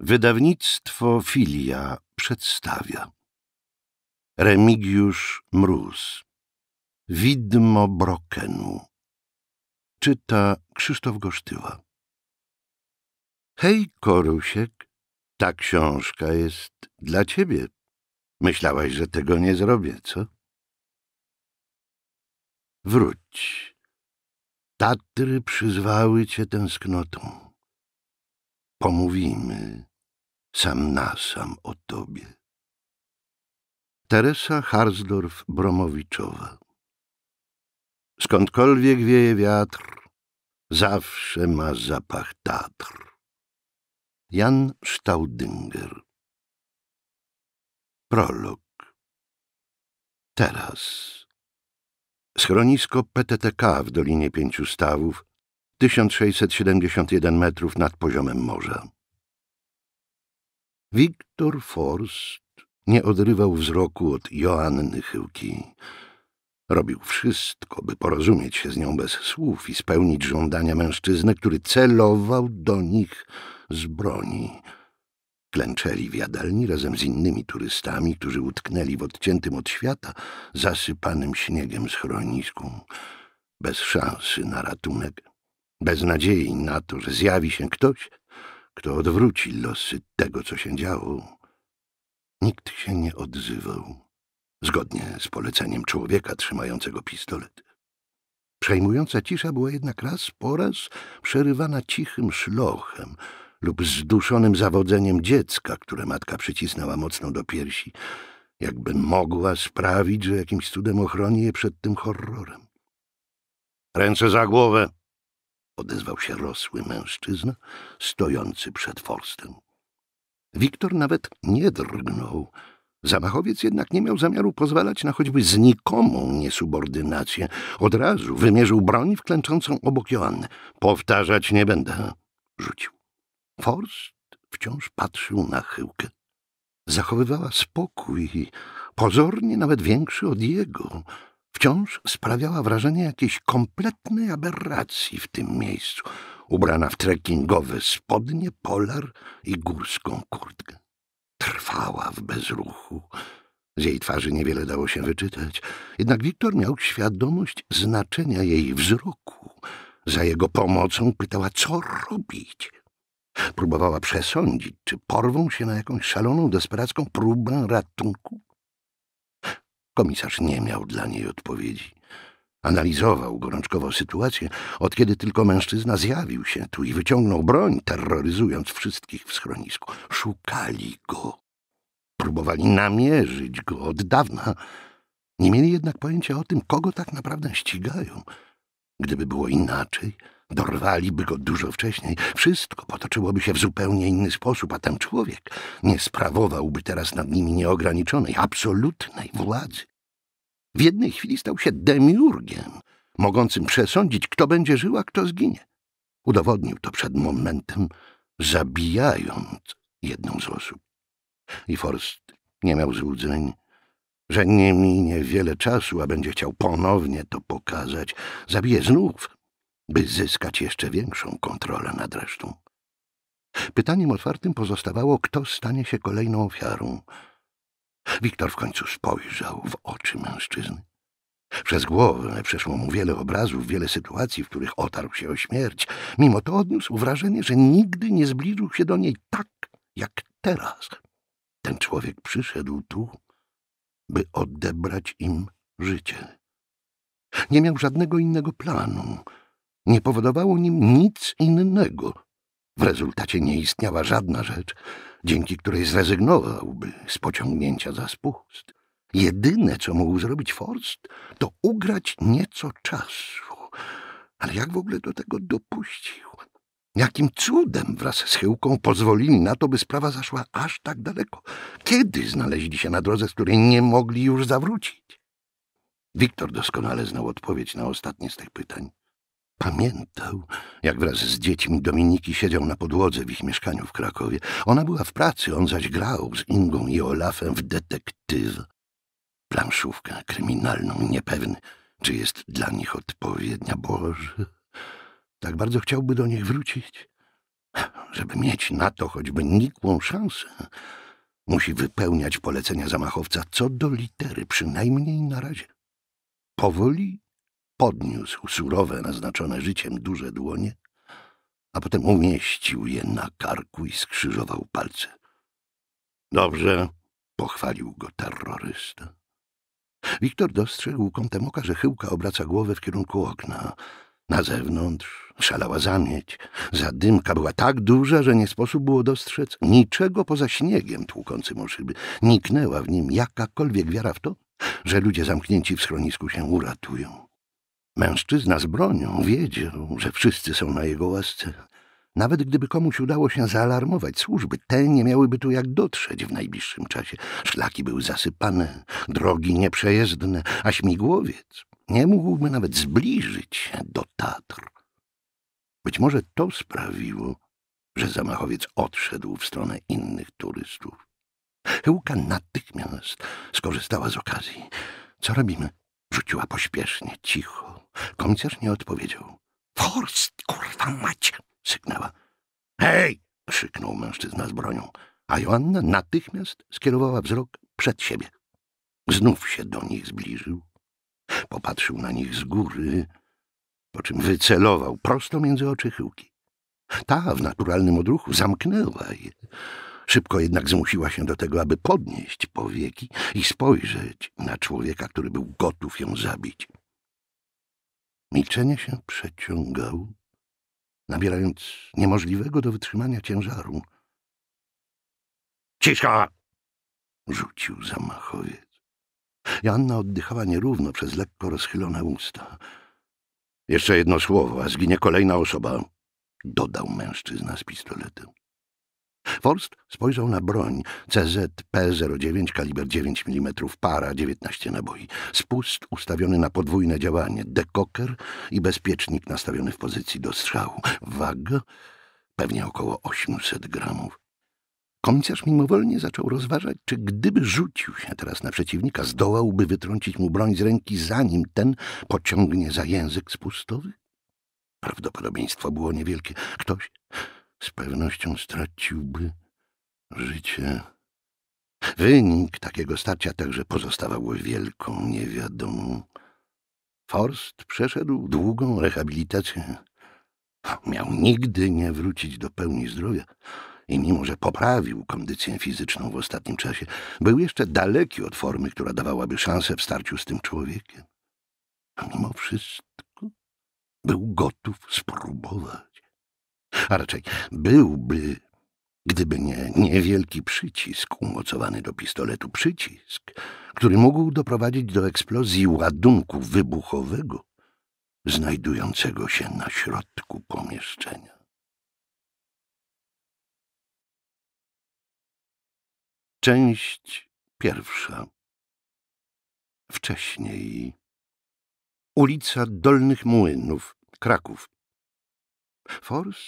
Wydawnictwo Filia przedstawia Remigiusz Mróz Widmo Brokenu Czyta Krzysztof Gosztyła Hej, Korusiek, ta książka jest dla ciebie. Myślałaś, że tego nie zrobię, co? Wróć. Tatry przyzwały cię tęsknotą pomówimy sam na sam o tobie. Teresa Harsdorf-Bromowiczowa Skądkolwiek wieje wiatr, zawsze ma zapach Tatr. Jan Staudinger Prolog Teraz Schronisko PTTK w Dolinie Pięciu Stawów 1671 metrów nad poziomem morza. Wiktor Forst nie odrywał wzroku od Joanny Chyłki. Robił wszystko, by porozumieć się z nią bez słów i spełnić żądania mężczyzny, który celował do nich z broni. Klęczeli w jadalni razem z innymi turystami, którzy utknęli w odciętym od świata, zasypanym śniegiem schronisku. Bez szansy na ratunek bez nadziei na to, że zjawi się ktoś, kto odwróci losy tego, co się działo. Nikt się nie odzywał, zgodnie z poleceniem człowieka trzymającego pistolet. Przejmująca cisza była jednak raz po raz przerywana cichym szlochem lub zduszonym zawodzeniem dziecka, które matka przycisnęła mocno do piersi, jakby mogła sprawić, że jakimś cudem ochroni je przed tym horrorem. Ręce za głowę! odezwał się rosły mężczyzna, stojący przed forstem. Wiktor nawet nie drgnął. Zamachowiec jednak nie miał zamiaru pozwalać na choćby znikomą niesubordynację. Od razu wymierzył broń w klęczącą obok Joannę. Powtarzać nie będę, rzucił. Forst wciąż patrzył na chyłkę. Zachowywała spokój, pozornie nawet większy od jego wciąż sprawiała wrażenie jakiejś kompletnej aberracji w tym miejscu, ubrana w trekkingowe spodnie, polar i górską kurtkę. Trwała w bezruchu. Z jej twarzy niewiele dało się wyczytać, jednak Wiktor miał świadomość znaczenia jej wzroku. Za jego pomocą pytała, co robić. Próbowała przesądzić, czy porwą się na jakąś szaloną, desperacką próbę ratunku, Komisarz nie miał dla niej odpowiedzi. Analizował gorączkowo sytuację, od kiedy tylko mężczyzna zjawił się tu i wyciągnął broń, terroryzując wszystkich w schronisku. Szukali go. Próbowali namierzyć go od dawna. Nie mieli jednak pojęcia o tym, kogo tak naprawdę ścigają. Gdyby było inaczej, Dorwaliby go dużo wcześniej. Wszystko potoczyłoby się w zupełnie inny sposób, a ten człowiek nie sprawowałby teraz nad nimi nieograniczonej, absolutnej władzy. W jednej chwili stał się demiurgiem, mogącym przesądzić, kto będzie żył, a kto zginie. Udowodnił to przed momentem, zabijając jedną z osób. I Forst nie miał złudzeń, że nie minie wiele czasu, a będzie chciał ponownie to pokazać. Zabije znów by zyskać jeszcze większą kontrolę nad resztą. Pytaniem otwartym pozostawało, kto stanie się kolejną ofiarą. Wiktor w końcu spojrzał w oczy mężczyzny. Przez głowę przeszło mu wiele obrazów, wiele sytuacji, w których otarł się o śmierć. Mimo to odniósł wrażenie, że nigdy nie zbliżył się do niej tak, jak teraz. Ten człowiek przyszedł tu, by odebrać im życie. Nie miał żadnego innego planu nie powodowało nim nic innego. W rezultacie nie istniała żadna rzecz, dzięki której zrezygnowałby z pociągnięcia za spust. Jedyne, co mógł zrobić Forst, to ugrać nieco czasu. Ale jak w ogóle do tego dopuścił? Jakim cudem wraz z Chyłką pozwolili na to, by sprawa zaszła aż tak daleko? Kiedy znaleźli się na drodze, z której nie mogli już zawrócić? Wiktor doskonale znał odpowiedź na ostatnie z tych pytań. Pamiętał, jak wraz z dziećmi Dominiki siedział na podłodze w ich mieszkaniu w Krakowie. Ona była w pracy, on zaś grał z Ingą i Olafem w detektyw. Planszówkę kryminalną, niepewny, czy jest dla nich odpowiednia. Boże, tak bardzo chciałby do nich wrócić. Żeby mieć na to choćby nikłą szansę, musi wypełniać polecenia zamachowca co do litery, przynajmniej na razie. Powoli podniósł surowe, naznaczone życiem duże dłonie, a potem umieścił je na karku i skrzyżował palce. Dobrze, pochwalił go terrorysta. Wiktor dostrzegł kątem oka, że chyłka obraca głowę w kierunku okna. Na zewnątrz szalała zamieć. Zadymka była tak duża, że nie sposób było dostrzec niczego poza śniegiem tłukącym o szyby. Niknęła w nim jakakolwiek wiara w to, że ludzie zamknięci w schronisku się uratują. Mężczyzna z bronią wiedział, że wszyscy są na jego łasce. Nawet gdyby komuś udało się zaalarmować służby, te nie miałyby tu jak dotrzeć w najbliższym czasie. Szlaki były zasypane, drogi nieprzejezdne, a śmigłowiec nie mógłby nawet zbliżyć się do Tatr. Być może to sprawiło, że zamachowiec odszedł w stronę innych turystów. Chyłka natychmiast skorzystała z okazji. Co robimy? Rzuciła pośpiesznie, cicho, Komisarz nie odpowiedział. Forst, kurwa macie! syknęła. Hej! krzyknął mężczyzna z bronią, a Joanna natychmiast skierowała wzrok przed siebie. Znów się do nich zbliżył. Popatrzył na nich z góry, po czym wycelował prosto między oczy chyłki. Ta w naturalnym odruchu zamknęła je. Szybko jednak zmusiła się do tego, aby podnieść powieki i spojrzeć na człowieka, który był gotów ją zabić. Milczenie się przeciągało, nabierając niemożliwego do wytrzymania ciężaru. — Cisza! — rzucił zamachowiec. Joanna oddychała nierówno przez lekko rozchylone usta. — Jeszcze jedno słowo, a zginie kolejna osoba — dodał mężczyzna z pistoletem. Forst spojrzał na broń CZP-09 kaliber 9 mm, para 19 naboi, spust ustawiony na podwójne działanie, dekoker i bezpiecznik nastawiony w pozycji do strzału. Waga pewnie około 800 gramów. Komisarz mimowolnie zaczął rozważać, czy gdyby rzucił się teraz na przeciwnika, zdołałby wytrącić mu broń z ręki, zanim ten pociągnie za język spustowy? Prawdopodobieństwo było niewielkie. Ktoś z pewnością straciłby życie. Wynik takiego starcia także pozostawał wielką niewiadomą. Forst przeszedł długą rehabilitację. Miał nigdy nie wrócić do pełni zdrowia i mimo, że poprawił kondycję fizyczną w ostatnim czasie, był jeszcze daleki od formy, która dawałaby szansę w starciu z tym człowiekiem. A mimo wszystko był gotów spróbować a raczej byłby, gdyby nie niewielki przycisk umocowany do pistoletu. Przycisk, który mógł doprowadzić do eksplozji ładunku wybuchowego znajdującego się na środku pomieszczenia. Część pierwsza. Wcześniej. Ulica Dolnych Młynów, Kraków, Forst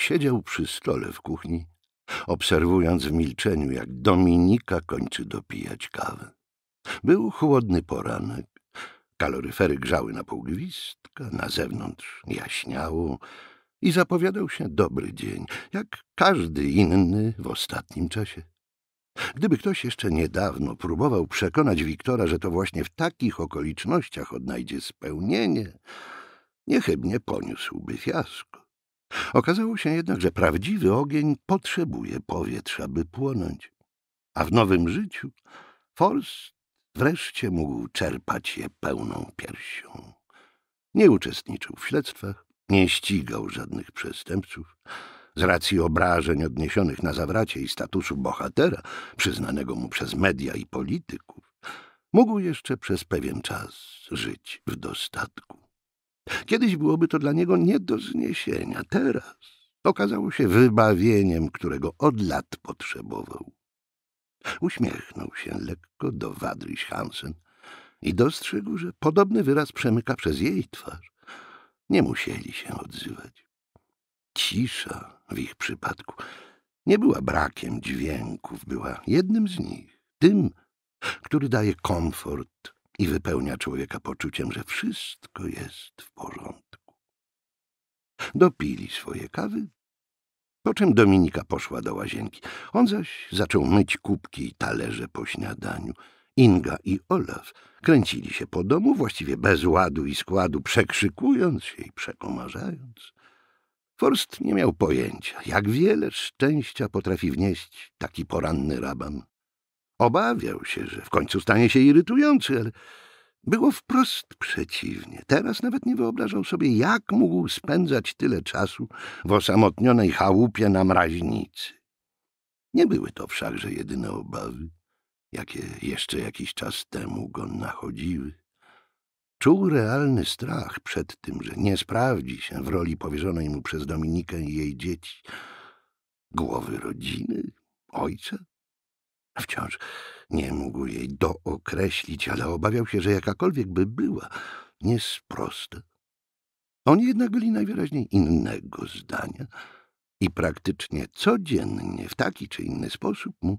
siedział przy stole w kuchni, obserwując w milczeniu, jak Dominika kończy dopijać kawę. Był chłodny poranek, kaloryfery grzały na półgwistka, na zewnątrz jaśniało i zapowiadał się dobry dzień, jak każdy inny w ostatnim czasie. Gdyby ktoś jeszcze niedawno próbował przekonać Wiktora, że to właśnie w takich okolicznościach odnajdzie spełnienie, niechybnie poniósłby fiasko. Okazało się jednak, że prawdziwy ogień potrzebuje powietrza, by płonąć, a w nowym życiu Forst wreszcie mógł czerpać je pełną piersią. Nie uczestniczył w śledztwach, nie ścigał żadnych przestępców. Z racji obrażeń odniesionych na zawracie i statusu bohatera, przyznanego mu przez media i polityków, mógł jeszcze przez pewien czas żyć w dostatku. Kiedyś byłoby to dla niego nie do zniesienia. Teraz okazało się wybawieniem, którego od lat potrzebował. Uśmiechnął się lekko do Wadriś Hansen i dostrzegł, że podobny wyraz przemyka przez jej twarz. Nie musieli się odzywać. Cisza w ich przypadku nie była brakiem dźwięków, była jednym z nich, tym, który daje komfort i wypełnia człowieka poczuciem, że wszystko jest w porządku. Dopili swoje kawy, po czym Dominika poszła do łazienki. On zaś zaczął myć kubki i talerze po śniadaniu. Inga i Olaf kręcili się po domu właściwie bez ładu i składu, przekrzykując się i przekomarzając. Forst nie miał pojęcia, jak wiele szczęścia potrafi wnieść taki poranny raban Obawiał się, że w końcu stanie się irytujący, ale było wprost przeciwnie. Teraz nawet nie wyobrażał sobie, jak mógł spędzać tyle czasu w osamotnionej chałupie na mraźnicy. Nie były to wszakże jedyne obawy, jakie jeszcze jakiś czas temu go nachodziły. Czuł realny strach przed tym, że nie sprawdzi się w roli powierzonej mu przez Dominikę i jej dzieci, głowy rodziny, ojca, Wciąż nie mógł jej dookreślić, ale obawiał się, że jakakolwiek by była, nie prosta. Oni jednak byli najwyraźniej innego zdania i praktycznie codziennie w taki czy inny sposób mu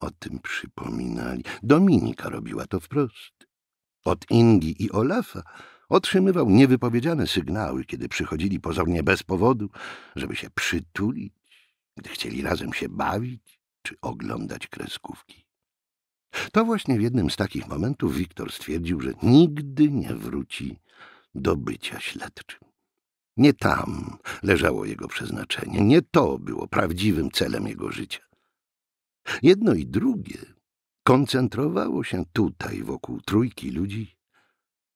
o tym przypominali. Dominika robiła to wprost. Od Ingi i Olafa otrzymywał niewypowiedziane sygnały, kiedy przychodzili pozornie bez powodu, żeby się przytulić, gdy chcieli razem się bawić czy oglądać kreskówki. To właśnie w jednym z takich momentów Wiktor stwierdził, że nigdy nie wróci do bycia śledczym. Nie tam leżało jego przeznaczenie, nie to było prawdziwym celem jego życia. Jedno i drugie koncentrowało się tutaj wokół trójki ludzi,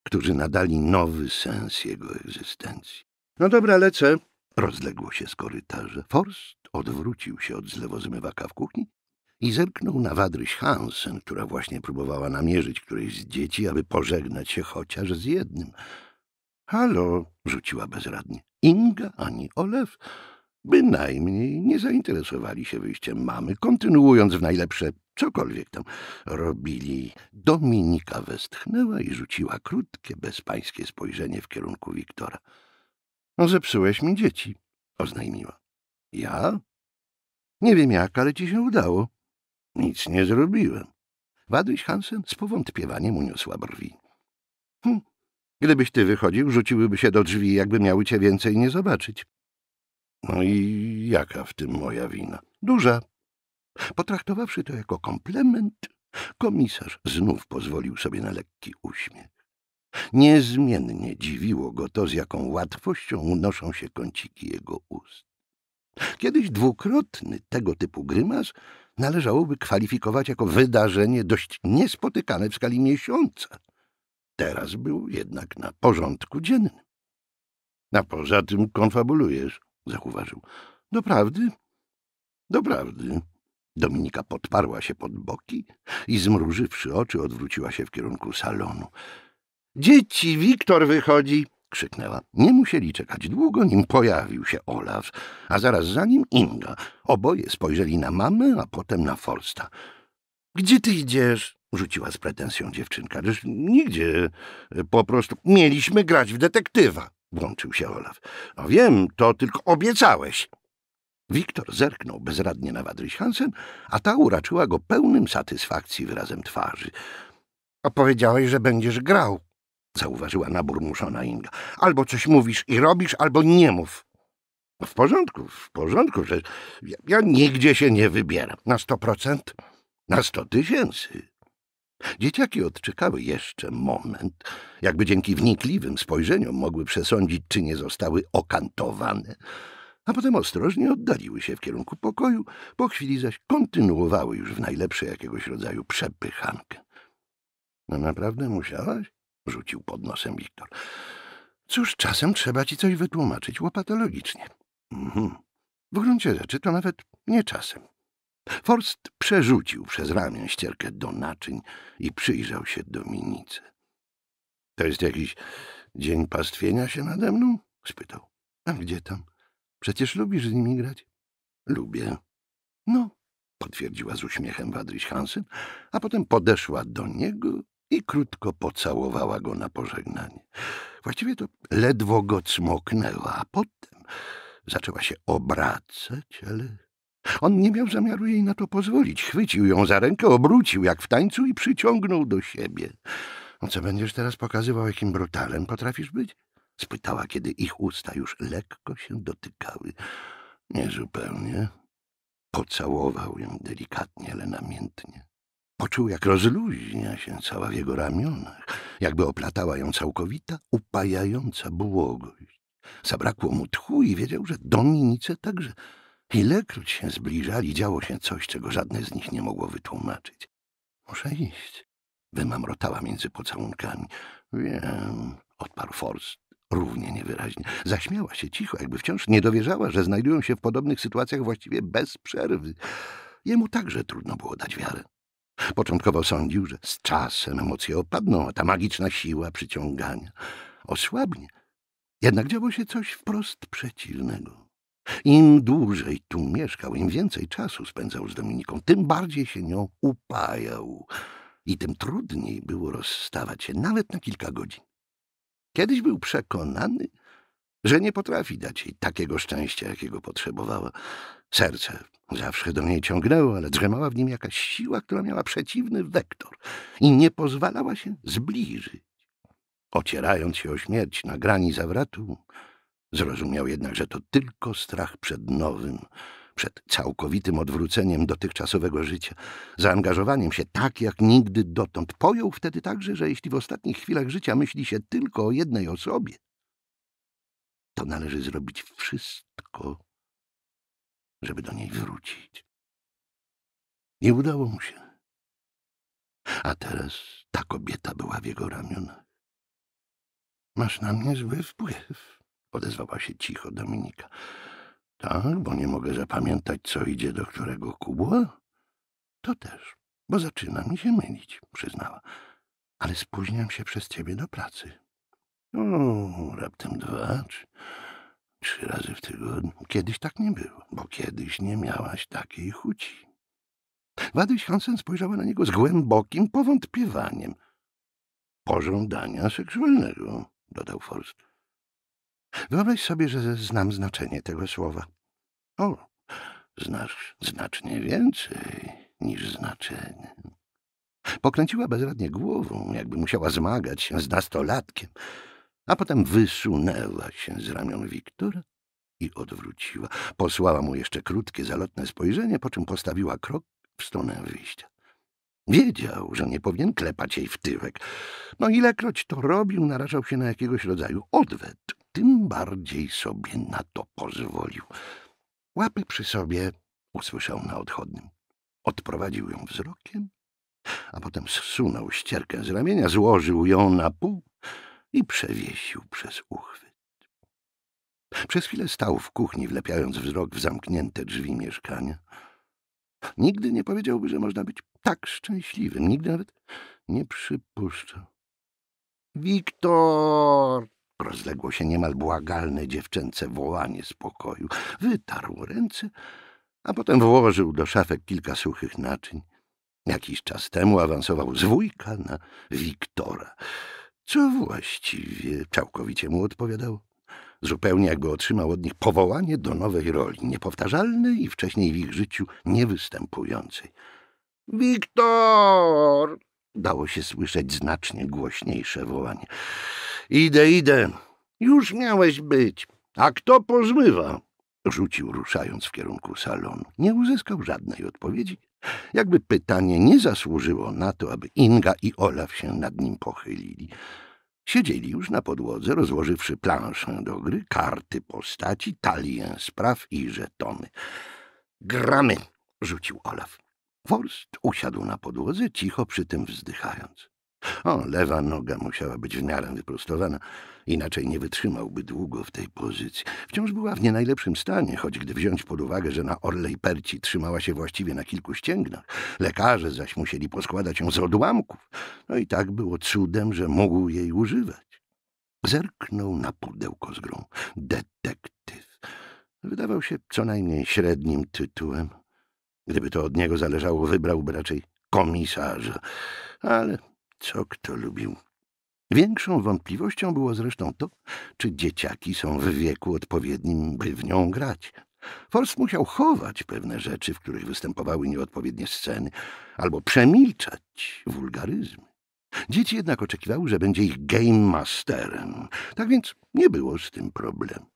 którzy nadali nowy sens jego egzystencji. No dobra, lecę, Rozległo się z korytarza. Forst odwrócił się od zlewozmywaka w kuchni i zerknął na Wadryś Hansen, która właśnie próbowała namierzyć któreś z dzieci, aby pożegnać się chociaż z jednym. Halo, rzuciła bezradnie. Inga ani Olew bynajmniej nie zainteresowali się wyjściem mamy, kontynuując w najlepsze cokolwiek tam robili. Dominika westchnęła i rzuciła krótkie, bezpańskie spojrzenie w kierunku Wiktora. No, zepsułeś mi dzieci, oznajmiła. Ja? Nie wiem jak, ale ci się udało. Nic nie zrobiłem. Waduś Hansen z powątpiewaniem uniosła brwi. Hm. Gdybyś ty wychodził, rzuciłyby się do drzwi, jakby miały cię więcej nie zobaczyć. No i jaka w tym moja wina? Duża. Potraktowawszy to jako komplement, komisarz znów pozwolił sobie na lekki uśmiech. Niezmiennie dziwiło go to, z jaką łatwością unoszą się kąciki jego ust. Kiedyś dwukrotny tego typu grymas należałoby kwalifikować jako wydarzenie dość niespotykane w skali miesiąca. Teraz był jednak na porządku dziennym. A poza tym konfabulujesz, zauważył. Doprawdy? Doprawdy. Dominika podparła się pod boki i zmrużywszy oczy odwróciła się w kierunku salonu. Dzieci, Wiktor wychodzi! krzyknęła. Nie musieli czekać długo, nim pojawił się Olaf, a zaraz za nim Inga. Oboje spojrzeli na mamę, a potem na Forsta. Gdzie ty idziesz? rzuciła z pretensją dziewczynka. Już nigdzie. Po prostu mieliśmy grać w detektywa, włączył się Olaf. No wiem, to tylko obiecałeś. Wiktor zerknął bezradnie na Wadryś Hansen, a ta uraczyła go pełnym satysfakcji wyrazem twarzy. A powiedziałeś, że będziesz grał, zauważyła naburmuszona Inga. Albo coś mówisz i robisz, albo nie mów. No w porządku, w porządku, że ja, ja nigdzie się nie wybieram. Na sto procent? Na sto tysięcy. Dzieciaki odczekały jeszcze moment, jakby dzięki wnikliwym spojrzeniom mogły przesądzić, czy nie zostały okantowane, a potem ostrożnie oddaliły się w kierunku pokoju, po chwili zaś kontynuowały już w najlepsze jakiegoś rodzaju przepychankę. No naprawdę musiałaś? rzucił pod nosem Wiktor. Cóż, czasem trzeba ci coś wytłumaczyć łopatologicznie. Mhm. W gruncie rzeczy to nawet nie czasem. Forst przerzucił przez ramię ścierkę do naczyń i przyjrzał się Dominice. — To jest jakiś dzień pastwienia się nade mną? — spytał. — A gdzie tam? Przecież lubisz z nimi grać. — Lubię. — No — potwierdziła z uśmiechem Wadryś Hansen, a potem podeszła do niego i krótko pocałowała go na pożegnanie. Właściwie to ledwo go cmoknęła, a potem zaczęła się obracać, ale on nie miał zamiaru jej na to pozwolić. Chwycił ją za rękę, obrócił jak w tańcu i przyciągnął do siebie. No — Co będziesz teraz pokazywał, jakim brutalem potrafisz być? — spytała, kiedy ich usta już lekko się dotykały. — Niezupełnie. Pocałował ją delikatnie, ale namiętnie. Poczuł, jak rozluźnia się cała w jego ramionach, jakby oplatała ją całkowita, upajająca błogość. Zabrakło mu tchu i wiedział, że Dominice także. Ilekroć się zbliżali, działo się coś, czego żadne z nich nie mogło wytłumaczyć. Muszę iść. Wymamrotała między pocałunkami. Wiem, odparł Forst równie niewyraźnie. Zaśmiała się cicho, jakby wciąż nie dowierzała, że znajdują się w podobnych sytuacjach właściwie bez przerwy. Jemu także trudno było dać wiarę. Początkowo sądził, że z czasem emocje opadną, a ta magiczna siła przyciągania osłabnie. Jednak działo się coś wprost przeciwnego. Im dłużej tu mieszkał, im więcej czasu spędzał z Dominiką, tym bardziej się nią upajał i tym trudniej było rozstawać się nawet na kilka godzin. Kiedyś był przekonany, że nie potrafi dać jej takiego szczęścia, jakiego potrzebowała. Serce zawsze do niej ciągnęło, ale drzemała w nim jakaś siła, która miała przeciwny wektor i nie pozwalała się zbliżyć. Ocierając się o śmierć na grani zawratu, zrozumiał jednak, że to tylko strach przed nowym, przed całkowitym odwróceniem dotychczasowego życia, zaangażowaniem się tak jak nigdy dotąd. Pojął wtedy także, że jeśli w ostatnich chwilach życia myśli się tylko o jednej osobie, to należy zrobić wszystko, żeby do niej wrócić. Nie udało mu się. A teraz ta kobieta była w jego ramionach. Masz na mnie zły wpływ, odezwała się cicho Dominika. Tak, bo nie mogę zapamiętać, co idzie do którego kubła? To też, bo zaczyna mi się mylić, przyznała. Ale spóźniam się przez ciebie do pracy. O, raptem dwa, czy trzy razy w tygodniu. Kiedyś tak nie było, bo kiedyś nie miałaś takiej chuci. Wadyś Hansen spojrzała na niego z głębokim powątpiewaniem. Pożądania seksualnego, dodał Forst. Wyobraź sobie, że znam znaczenie tego słowa. O, znasz znacznie więcej niż znaczenie. Pokręciła bezradnie głową, jakby musiała zmagać się z nastolatkiem a potem wysunęła się z ramion Wiktora i odwróciła. Posłała mu jeszcze krótkie, zalotne spojrzenie, po czym postawiła krok w stronę wyjścia. Wiedział, że nie powinien klepać jej w tyłek. No ilekroć to robił, narażał się na jakiegoś rodzaju odwet. Tym bardziej sobie na to pozwolił. Łapy przy sobie usłyszał na odchodnym. Odprowadził ją wzrokiem, a potem zsunął ścierkę z ramienia, złożył ją na pół i przewiesił przez uchwyt. Przez chwilę stał w kuchni, wlepiając wzrok w zamknięte drzwi mieszkania. Nigdy nie powiedziałby, że można być tak szczęśliwym. Nigdy nawet nie przypuszczał. Wiktor! Rozległo się niemal błagalne dziewczęce wołanie z pokoju. Wytarł ręce, a potem włożył do szafek kilka suchych naczyń. Jakiś czas temu awansował z wujka na Wiktora. Co właściwie? Całkowicie mu odpowiadał. Zupełnie jakby otrzymał od nich powołanie do nowej roli, niepowtarzalnej i wcześniej w ich życiu niewystępującej. Wiktor! Dało się słyszeć znacznie głośniejsze wołanie. Idę, idę. Już miałeś być. A kto pozmywa? Rzucił, ruszając w kierunku salonu. Nie uzyskał żadnej odpowiedzi, jakby pytanie nie zasłużyło na to, aby Inga i Olaf się nad nim pochylili. Siedzieli już na podłodze, rozłożywszy planszę do gry, karty postaci, talię spraw i żetony. Gramy! rzucił Olaf. Forst usiadł na podłodze, cicho przy tym wzdychając. O, lewa noga musiała być w miarę wyprostowana, inaczej nie wytrzymałby długo w tej pozycji. Wciąż była w nie najlepszym stanie, choć gdy wziąć pod uwagę, że na orlej perci trzymała się właściwie na kilku ścięgnach, lekarze zaś musieli poskładać ją z odłamków. No i tak było cudem, że mógł jej używać. Zerknął na pudełko z grą. Detektyw. Wydawał się co najmniej średnim tytułem. Gdyby to od niego zależało, wybrałby raczej komisarza. Ale co kto lubił. Większą wątpliwością było zresztą to, czy dzieciaki są w wieku odpowiednim, by w nią grać. Forst musiał chować pewne rzeczy, w których występowały nieodpowiednie sceny, albo przemilczać wulgaryzmy. Dzieci jednak oczekiwały, że będzie ich game masterem, tak więc nie było z tym problemu.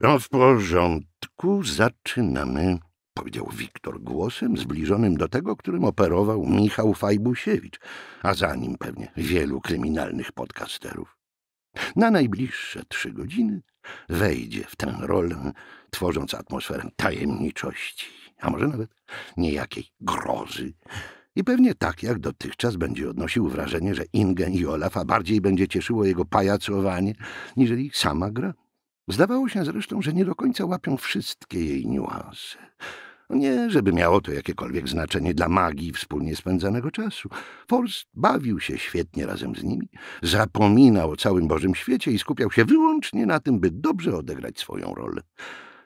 No w porządku, zaczynamy, powiedział Wiktor głosem zbliżonym do tego, którym operował Michał Fajbusiewicz, a za nim pewnie wielu kryminalnych podcasterów. Na najbliższe trzy godziny wejdzie w tę rolę, tworząc atmosferę tajemniczości, a może nawet niejakiej grozy. I pewnie tak jak dotychczas będzie odnosił wrażenie, że Ingen i Olafa a bardziej będzie cieszyło jego pajacowanie, niżeli sama gra. Zdawało się zresztą, że nie do końca łapią wszystkie jej niuanse. Nie, żeby miało to jakiekolwiek znaczenie dla magii wspólnie spędzanego czasu. Forst bawił się świetnie razem z nimi, zapominał o całym Bożym świecie i skupiał się wyłącznie na tym, by dobrze odegrać swoją rolę.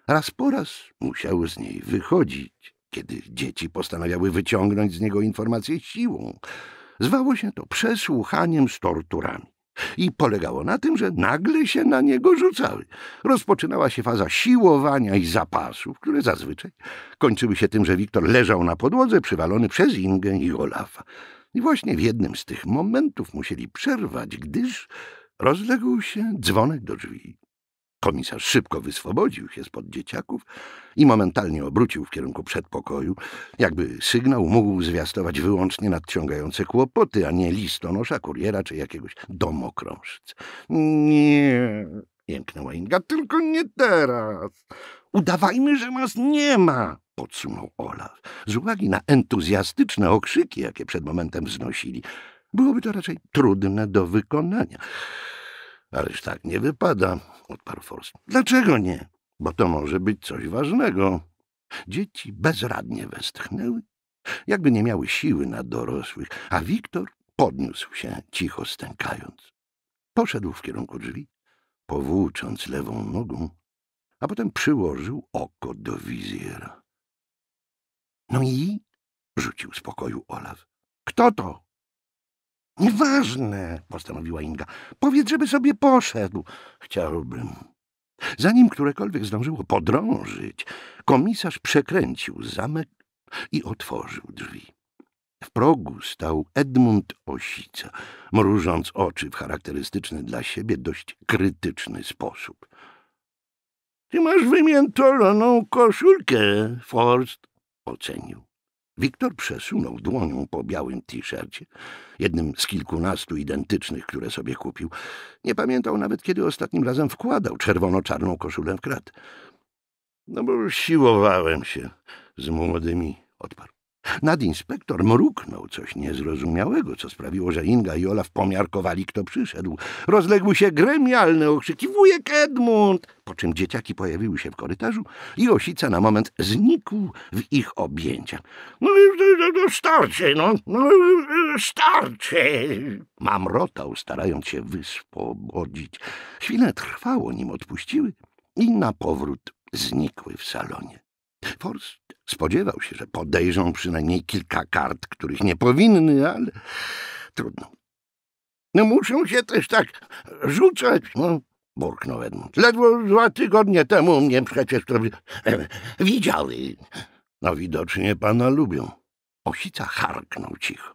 Raz po raz musiał z niej wychodzić, kiedy dzieci postanawiały wyciągnąć z niego informacje siłą. Zwało się to przesłuchaniem z torturami i polegało na tym, że nagle się na niego rzucały. Rozpoczynała się faza siłowania i zapasów, które zazwyczaj kończyły się tym, że Wiktor leżał na podłodze przywalony przez Ingę i Olafa. I właśnie w jednym z tych momentów musieli przerwać, gdyż rozległ się dzwonek do drzwi. Komisarz szybko wyswobodził się spod dzieciaków i momentalnie obrócił w kierunku przedpokoju, jakby sygnał mógł zwiastować wyłącznie nadciągające kłopoty, a nie listonosza, kuriera czy jakiegoś domokrążca. Nie, jęknęła Inga, tylko nie teraz. Udawajmy, że nas nie ma, podsunął Olaf, z uwagi na entuzjastyczne okrzyki, jakie przed momentem wznosili. Byłoby to raczej trudne do wykonania. Ależ tak nie wypada, odparł Forst. Dlaczego nie? Bo to może być coś ważnego. Dzieci bezradnie westchnęły, jakby nie miały siły na dorosłych, a Wiktor podniósł się, cicho stękając. Poszedł w kierunku drzwi, powłócząc lewą nogą, a potem przyłożył oko do wizjera. — No i? — rzucił z pokoju Olaf. — Kto to? Nieważne, postanowiła Inga. Powiedz, żeby sobie poszedł. Chciałbym. Zanim którekolwiek zdążyło podrążyć, komisarz przekręcił zamek i otworzył drzwi. W progu stał Edmund Osica, mrużąc oczy w charakterystyczny dla siebie dość krytyczny sposób. — Ty masz wymiętoloną koszulkę, Forst — ocenił. Wiktor przesunął dłonią po białym t-shircie, jednym z kilkunastu identycznych, które sobie kupił. Nie pamiętał nawet, kiedy ostatnim razem wkładał czerwono-czarną koszulę w krat. — No bo siłowałem się z młodymi — odparł. Nadinspektor mruknął coś niezrozumiałego, co sprawiło, że Inga i Olaf pomiarkowali, kto przyszedł. Rozległy się gremialne okrzyki — wujek Edmund! Po czym dzieciaki pojawiły się w korytarzu i Osica na moment znikł w ich objęciach. — No, starczy, no, no, no starczy! No. — no, mamrotał, starając się wyswobodzić. Chwilę trwało, nim odpuściły i na powrót znikły w salonie. Forst spodziewał się, że podejrzą przynajmniej kilka kart, których nie powinny, ale trudno. No muszą się też tak rzucać, no, burknął Edmund. Ledwo dwa tygodnie temu mnie przecież to, e, widziały. No widocznie pana lubią. Osica harknął cicho.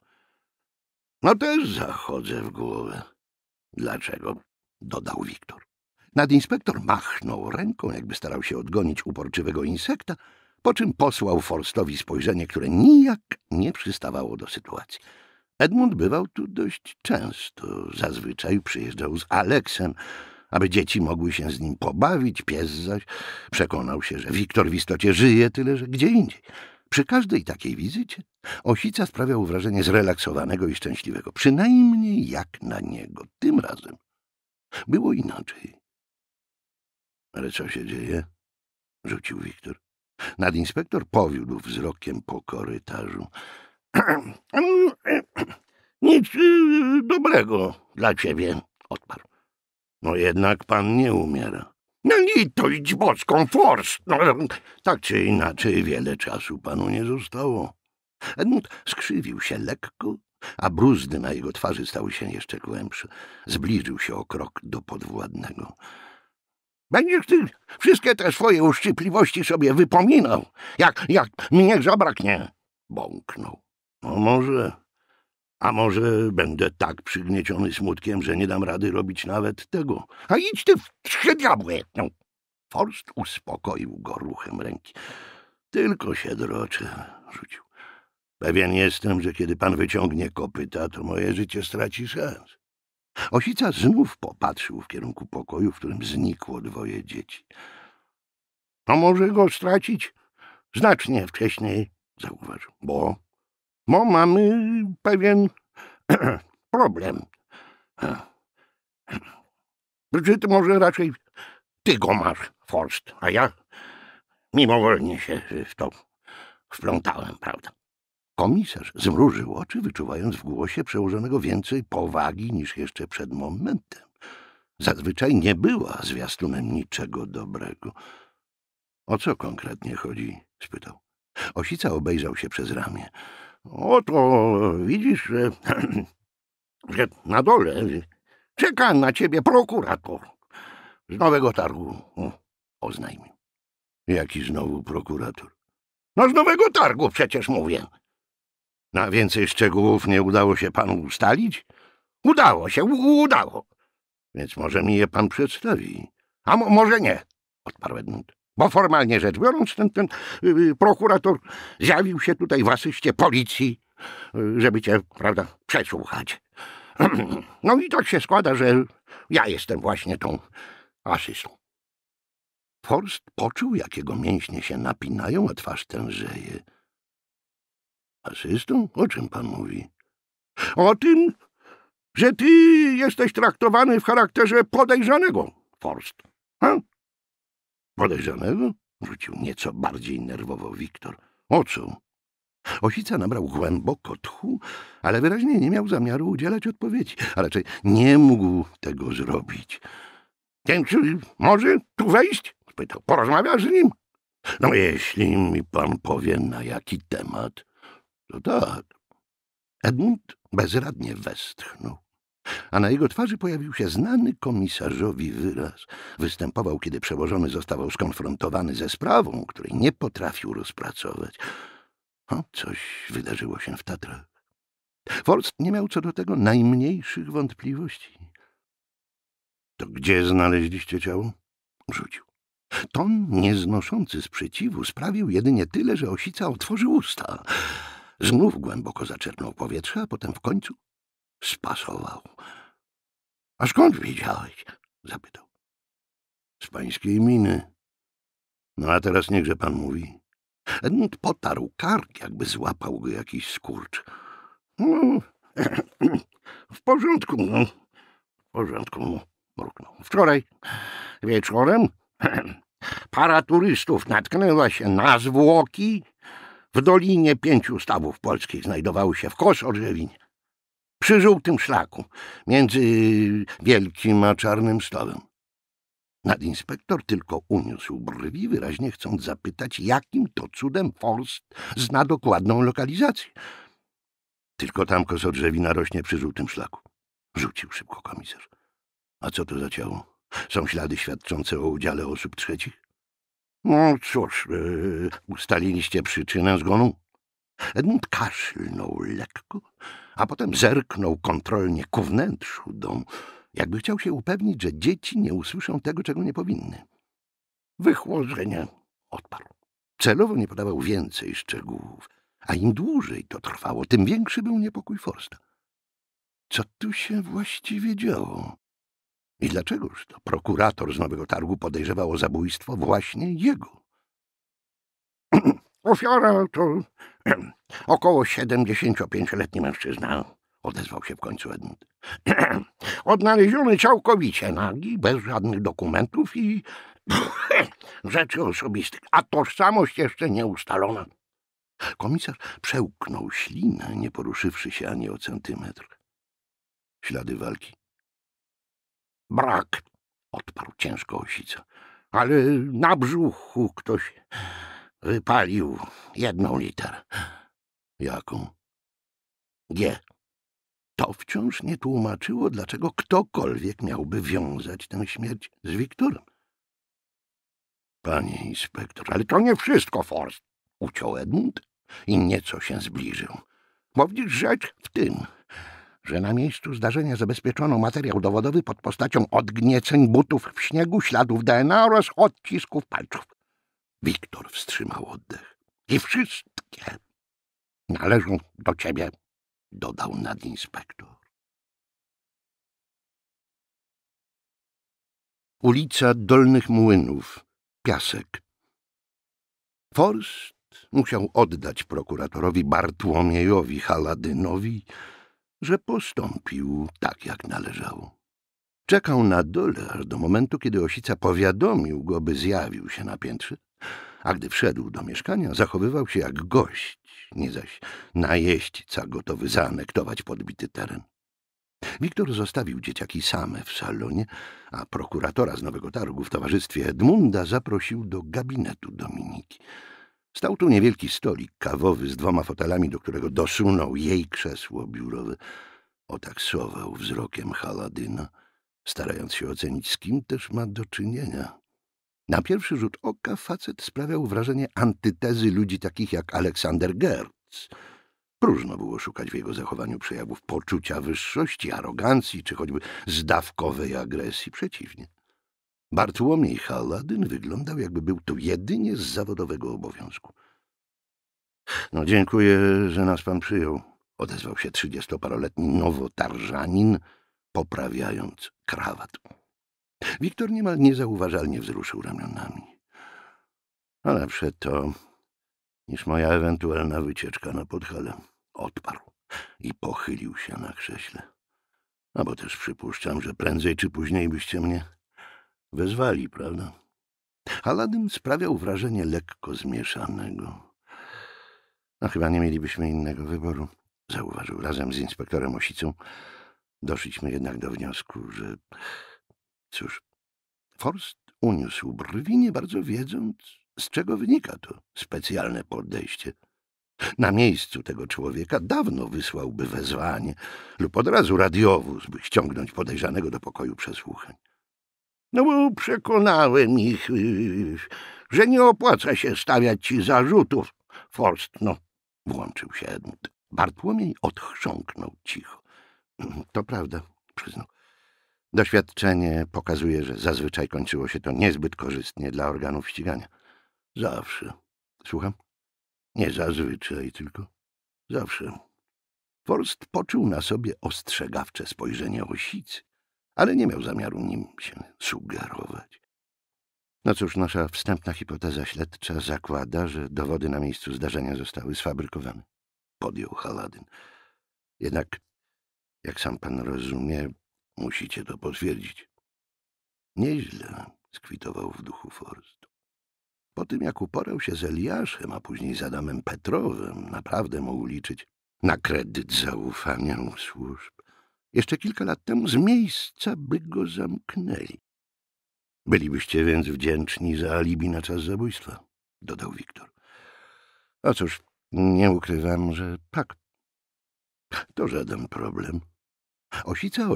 No też zachodzę w głowę. Dlaczego? dodał Wiktor. Nadinspektor machnął ręką, jakby starał się odgonić uporczywego insekta, po czym posłał Forstowi spojrzenie, które nijak nie przystawało do sytuacji. Edmund bywał tu dość często, zazwyczaj przyjeżdżał z Aleksem, aby dzieci mogły się z nim pobawić, pies zaś przekonał się, że Wiktor w istocie żyje, tyle że gdzie indziej. Przy każdej takiej wizycie Osica sprawiał wrażenie zrelaksowanego i szczęśliwego, przynajmniej jak na niego. Tym razem było inaczej. — Ale co się dzieje? — rzucił Wiktor. Nadinspektor powiódł wzrokiem po korytarzu. Nic y, dobrego dla ciebie, odparł. No jednak pan nie umiera. No idź boską, forst! No, tak czy inaczej wiele czasu panu nie zostało. Edmund skrzywił się lekko, a bruzdy na jego twarzy stały się jeszcze głębsze. Zbliżył się o krok do podwładnego. Będziesz ty wszystkie te swoje uszczypliwości sobie wypominał, jak, jak mnie zabraknie. Bąknął. No może, a może będę tak przygnieciony smutkiem, że nie dam rady robić nawet tego. A idź ty w trzy diabły. No. Forst uspokoił go ruchem ręki. Tylko się drocze, rzucił. Pewien jestem, że kiedy pan wyciągnie kopyta, to moje życie straci sens. Osica znów popatrzył w kierunku pokoju, w którym znikło dwoje dzieci. — A może go stracić? Znacznie wcześniej — zauważył. — Bo? — Bo mamy pewien problem. Czy może raczej ty go masz, Forst, a ja mimowolnie się w to wplątałem, prawda? — Komisarz zmrużył oczy, wyczuwając w głosie przełożonego więcej powagi niż jeszcze przed momentem. Zazwyczaj nie była zwiastunem niczego dobrego. — O co konkretnie chodzi? — spytał. Osica obejrzał się przez ramię. — Oto widzisz, że, że na dole czeka na ciebie prokurator z Nowego Targu — oznajmił. — Jaki znowu prokurator? — No z Nowego Targu przecież mówię — na więcej szczegółów nie udało się panu ustalić? Udało się, udało. Więc może mi je pan przedstawi. A może nie, odparł Edmund. Bo formalnie rzecz biorąc, ten, ten yy, prokurator zjawił się tutaj w asyście policji, yy, żeby cię, prawda, przesłuchać. no i tak się składa, że ja jestem właśnie tą asystą. Forst poczuł, jakiego mięśnie się napinają, a twarz tężeje. Asystą? O czym pan mówi? O tym, że ty jesteś traktowany w charakterze podejrzanego, Forst. Ha? Podejrzanego? Rzucił nieco bardziej nerwowo Wiktor. O co? Osica nabrał głęboko tchu, ale wyraźnie nie miał zamiaru udzielać odpowiedzi, a raczej nie mógł tego zrobić. czy może tu wejść? spytał. Porozmawiasz z nim? No jeśli mi pan powie, na jaki temat... To no tak. Edmund bezradnie westchnął, a na jego twarzy pojawił się znany komisarzowi wyraz. Występował, kiedy przełożony zostawał skonfrontowany ze sprawą, której nie potrafił rozpracować. O, coś wydarzyło się w Tatrach. Forst nie miał co do tego najmniejszych wątpliwości. To gdzie znaleźliście ciało? Rzucił. Ton nieznoszący sprzeciwu sprawił jedynie tyle, że osica otworzył usta. Znów głęboko zaczerpnął powietrze, a potem w końcu spasował. — A skąd wiedziałeś? — zapytał. — Z pańskiej miny. — No a teraz niechże pan mówi. Edmund potarł kark, jakby złapał go jakiś skurcz. — No, w porządku, no. W porządku, no. mruknął. Wczoraj wieczorem para turystów natknęła się na zwłoki w dolinie pięciu stawów polskich znajdowały się w kosz Orzewinie, przy żółtym szlaku, między wielkim a czarnym stołem. Nadinspektor tylko uniósł brwi, wyraźnie chcąc zapytać, jakim to cudem Forst zna dokładną lokalizację. Tylko tam z odrzewina rośnie przy żółtym szlaku. Rzucił szybko komisarz. A co to za ciało? Są ślady świadczące o udziale osób trzecich? No cóż, e, ustaliliście przyczynę zgonu? Edmund kaszlnął lekko, a potem zerknął kontrolnie ku wnętrzu domu, jakby chciał się upewnić, że dzieci nie usłyszą tego, czego nie powinny. Wychłodzenie, odparł. Celowo nie podawał więcej szczegółów, a im dłużej to trwało, tym większy był niepokój Forsta. Co tu się właściwie działo? I dlaczegoż to prokurator z Nowego Targu podejrzewał o zabójstwo właśnie jego? Ofiara to około 75-letni mężczyzna, odezwał się w końcu Edmund. Odnaleziony całkowicie nagi, bez żadnych dokumentów i rzeczy osobistych, a tożsamość jeszcze nie ustalona. Komisarz przełknął ślinę, nie poruszywszy się ani o centymetr. Ślady walki Brak, odparł ciężko osica. Ale na brzuchu ktoś wypalił jedną literę. Jaką? G. To wciąż nie tłumaczyło, dlaczego ktokolwiek miałby wiązać tę śmierć z Wiktorem. Panie inspektor, ale to nie wszystko, Forst, uciął Edmund i nieco się zbliżył. Bo rzecz w tym, że na miejscu zdarzenia zabezpieczono materiał dowodowy pod postacią odgnieceń butów w śniegu, śladów DNA oraz odcisków palców. Wiktor wstrzymał oddech. I wszystkie należą do ciebie, dodał nadinspektor. Ulica Dolnych Młynów, Piasek. Forst musiał oddać prokuratorowi Bartłomiejowi Haladynowi że postąpił tak, jak należało. Czekał na dole aż do momentu, kiedy osica powiadomił go, by zjawił się na piętrze, a gdy wszedł do mieszkania, zachowywał się jak gość, nie zaś najeźdźca gotowy zaanektować podbity teren. Wiktor zostawił dzieciaki same w salonie, a prokuratora z Nowego Targu w towarzystwie Edmunda zaprosił do gabinetu Dominiki. Stał tu niewielki stolik kawowy z dwoma fotelami, do którego dosunął jej krzesło biurowe. Otaksował wzrokiem Haladyna, starając się ocenić, z kim też ma do czynienia. Na pierwszy rzut oka facet sprawiał wrażenie antytezy ludzi takich jak Aleksander Gertz. Próżno było szukać w jego zachowaniu przejawów poczucia wyższości, arogancji czy choćby zdawkowej agresji. Przeciwnie. Bartłomiej Haladyn wyglądał, jakby był to jedynie z zawodowego obowiązku. No dziękuję, że nas pan przyjął, odezwał się trzydziestoparoletni nowotarżanin, poprawiając krawat. Wiktor niemal niezauważalnie wzruszył ramionami. Ale lepsze to, niż moja ewentualna wycieczka na podchale, odparł i pochylił się na krześle. A bo też przypuszczam, że prędzej czy później byście mnie Wezwali, prawda? Aladyn sprawiał wrażenie lekko zmieszanego. No chyba nie mielibyśmy innego wyboru, zauważył razem z inspektorem Osicą. Doszliśmy jednak do wniosku, że... Cóż, Forst uniósł brwi, nie bardzo wiedząc, z czego wynika to specjalne podejście. Na miejscu tego człowieka dawno wysłałby wezwanie lub od razu radiowóz, by ściągnąć podejrzanego do pokoju przesłuchań. No bo przekonałem ich, że nie opłaca się stawiać ci zarzutów, Forst, no. Włączył się Edmund. Bartłomiej odchrząknął cicho. To prawda, przyznał. Doświadczenie pokazuje, że zazwyczaj kończyło się to niezbyt korzystnie dla organów ścigania. Zawsze. Słucham? Nie zazwyczaj tylko. Zawsze. Forst poczuł na sobie ostrzegawcze spojrzenie osicy ale nie miał zamiaru nim się sugerować. No cóż, nasza wstępna hipoteza śledcza zakłada, że dowody na miejscu zdarzenia zostały sfabrykowane. Podjął Haladyn. Jednak, jak sam pan rozumie, musicie to potwierdzić. Nieźle, skwitował w duchu Forst. Po tym, jak uporał się z Eliaszem, a później z Adamem Petrowem, naprawdę mógł liczyć na kredyt zaufania u służb. Jeszcze kilka lat temu z miejsca by go zamknęli. Bylibyście więc wdzięczni za alibi na czas zabójstwa, dodał Wiktor. A cóż, nie ukrywam, że tak. To żaden problem. Osica o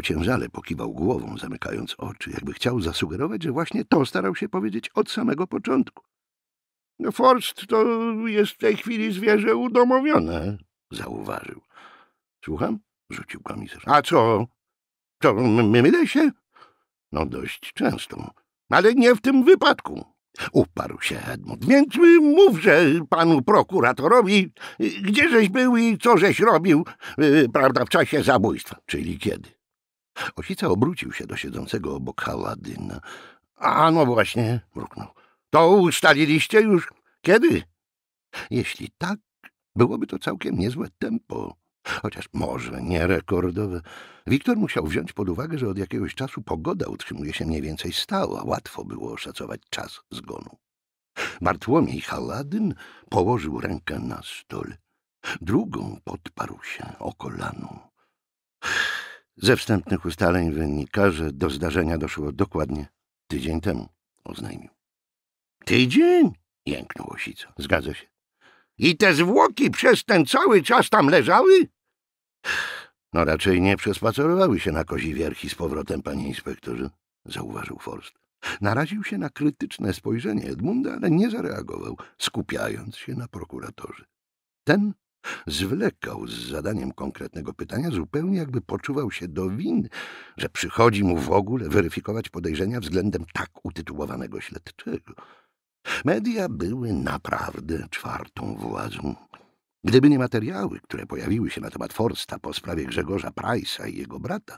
pokiwał głową, zamykając oczy, jakby chciał zasugerować, że właśnie to starał się powiedzieć od samego początku. No Forst to jest w tej chwili zwierzę udomowione, zauważył. Słucham? rzucił komisarz. A co? To my mylę się? No dość często. Ale nie w tym wypadku. Uparł się Edmund. Więc mówże panu prokuratorowi, gdzie żeś był i co żeś robił, y, prawda, w czasie zabójstwa, czyli kiedy. Osica obrócił się do siedzącego obok Haladyna. A no właśnie, mruknął. To ustaliliście już kiedy? Jeśli tak, byłoby to całkiem niezłe tempo. Chociaż może nie rekordowe. Wiktor musiał wziąć pod uwagę, że od jakiegoś czasu pogoda utrzymuje się mniej więcej stała. Łatwo było oszacować czas zgonu. Bartłomiej Haladyn położył rękę na stole. Drugą podparł się o kolano. Ze wstępnych ustaleń wynika, że do zdarzenia doszło dokładnie tydzień temu, oznajmił. Tydzień? jęknął osica. Zgadza się. I te zwłoki przez ten cały czas tam leżały? No raczej nie przespacerowały się na kozi wierchi z powrotem, panie inspektorze, zauważył Forst. Naraził się na krytyczne spojrzenie Edmunda, ale nie zareagował, skupiając się na prokuratorze. Ten zwlekał z zadaniem konkretnego pytania, zupełnie jakby poczuwał się do win, że przychodzi mu w ogóle weryfikować podejrzenia względem tak utytułowanego śledczego. Media były naprawdę czwartą władzą. Gdyby nie materiały, które pojawiły się na temat Forsta po sprawie Grzegorza Price'a i jego brata,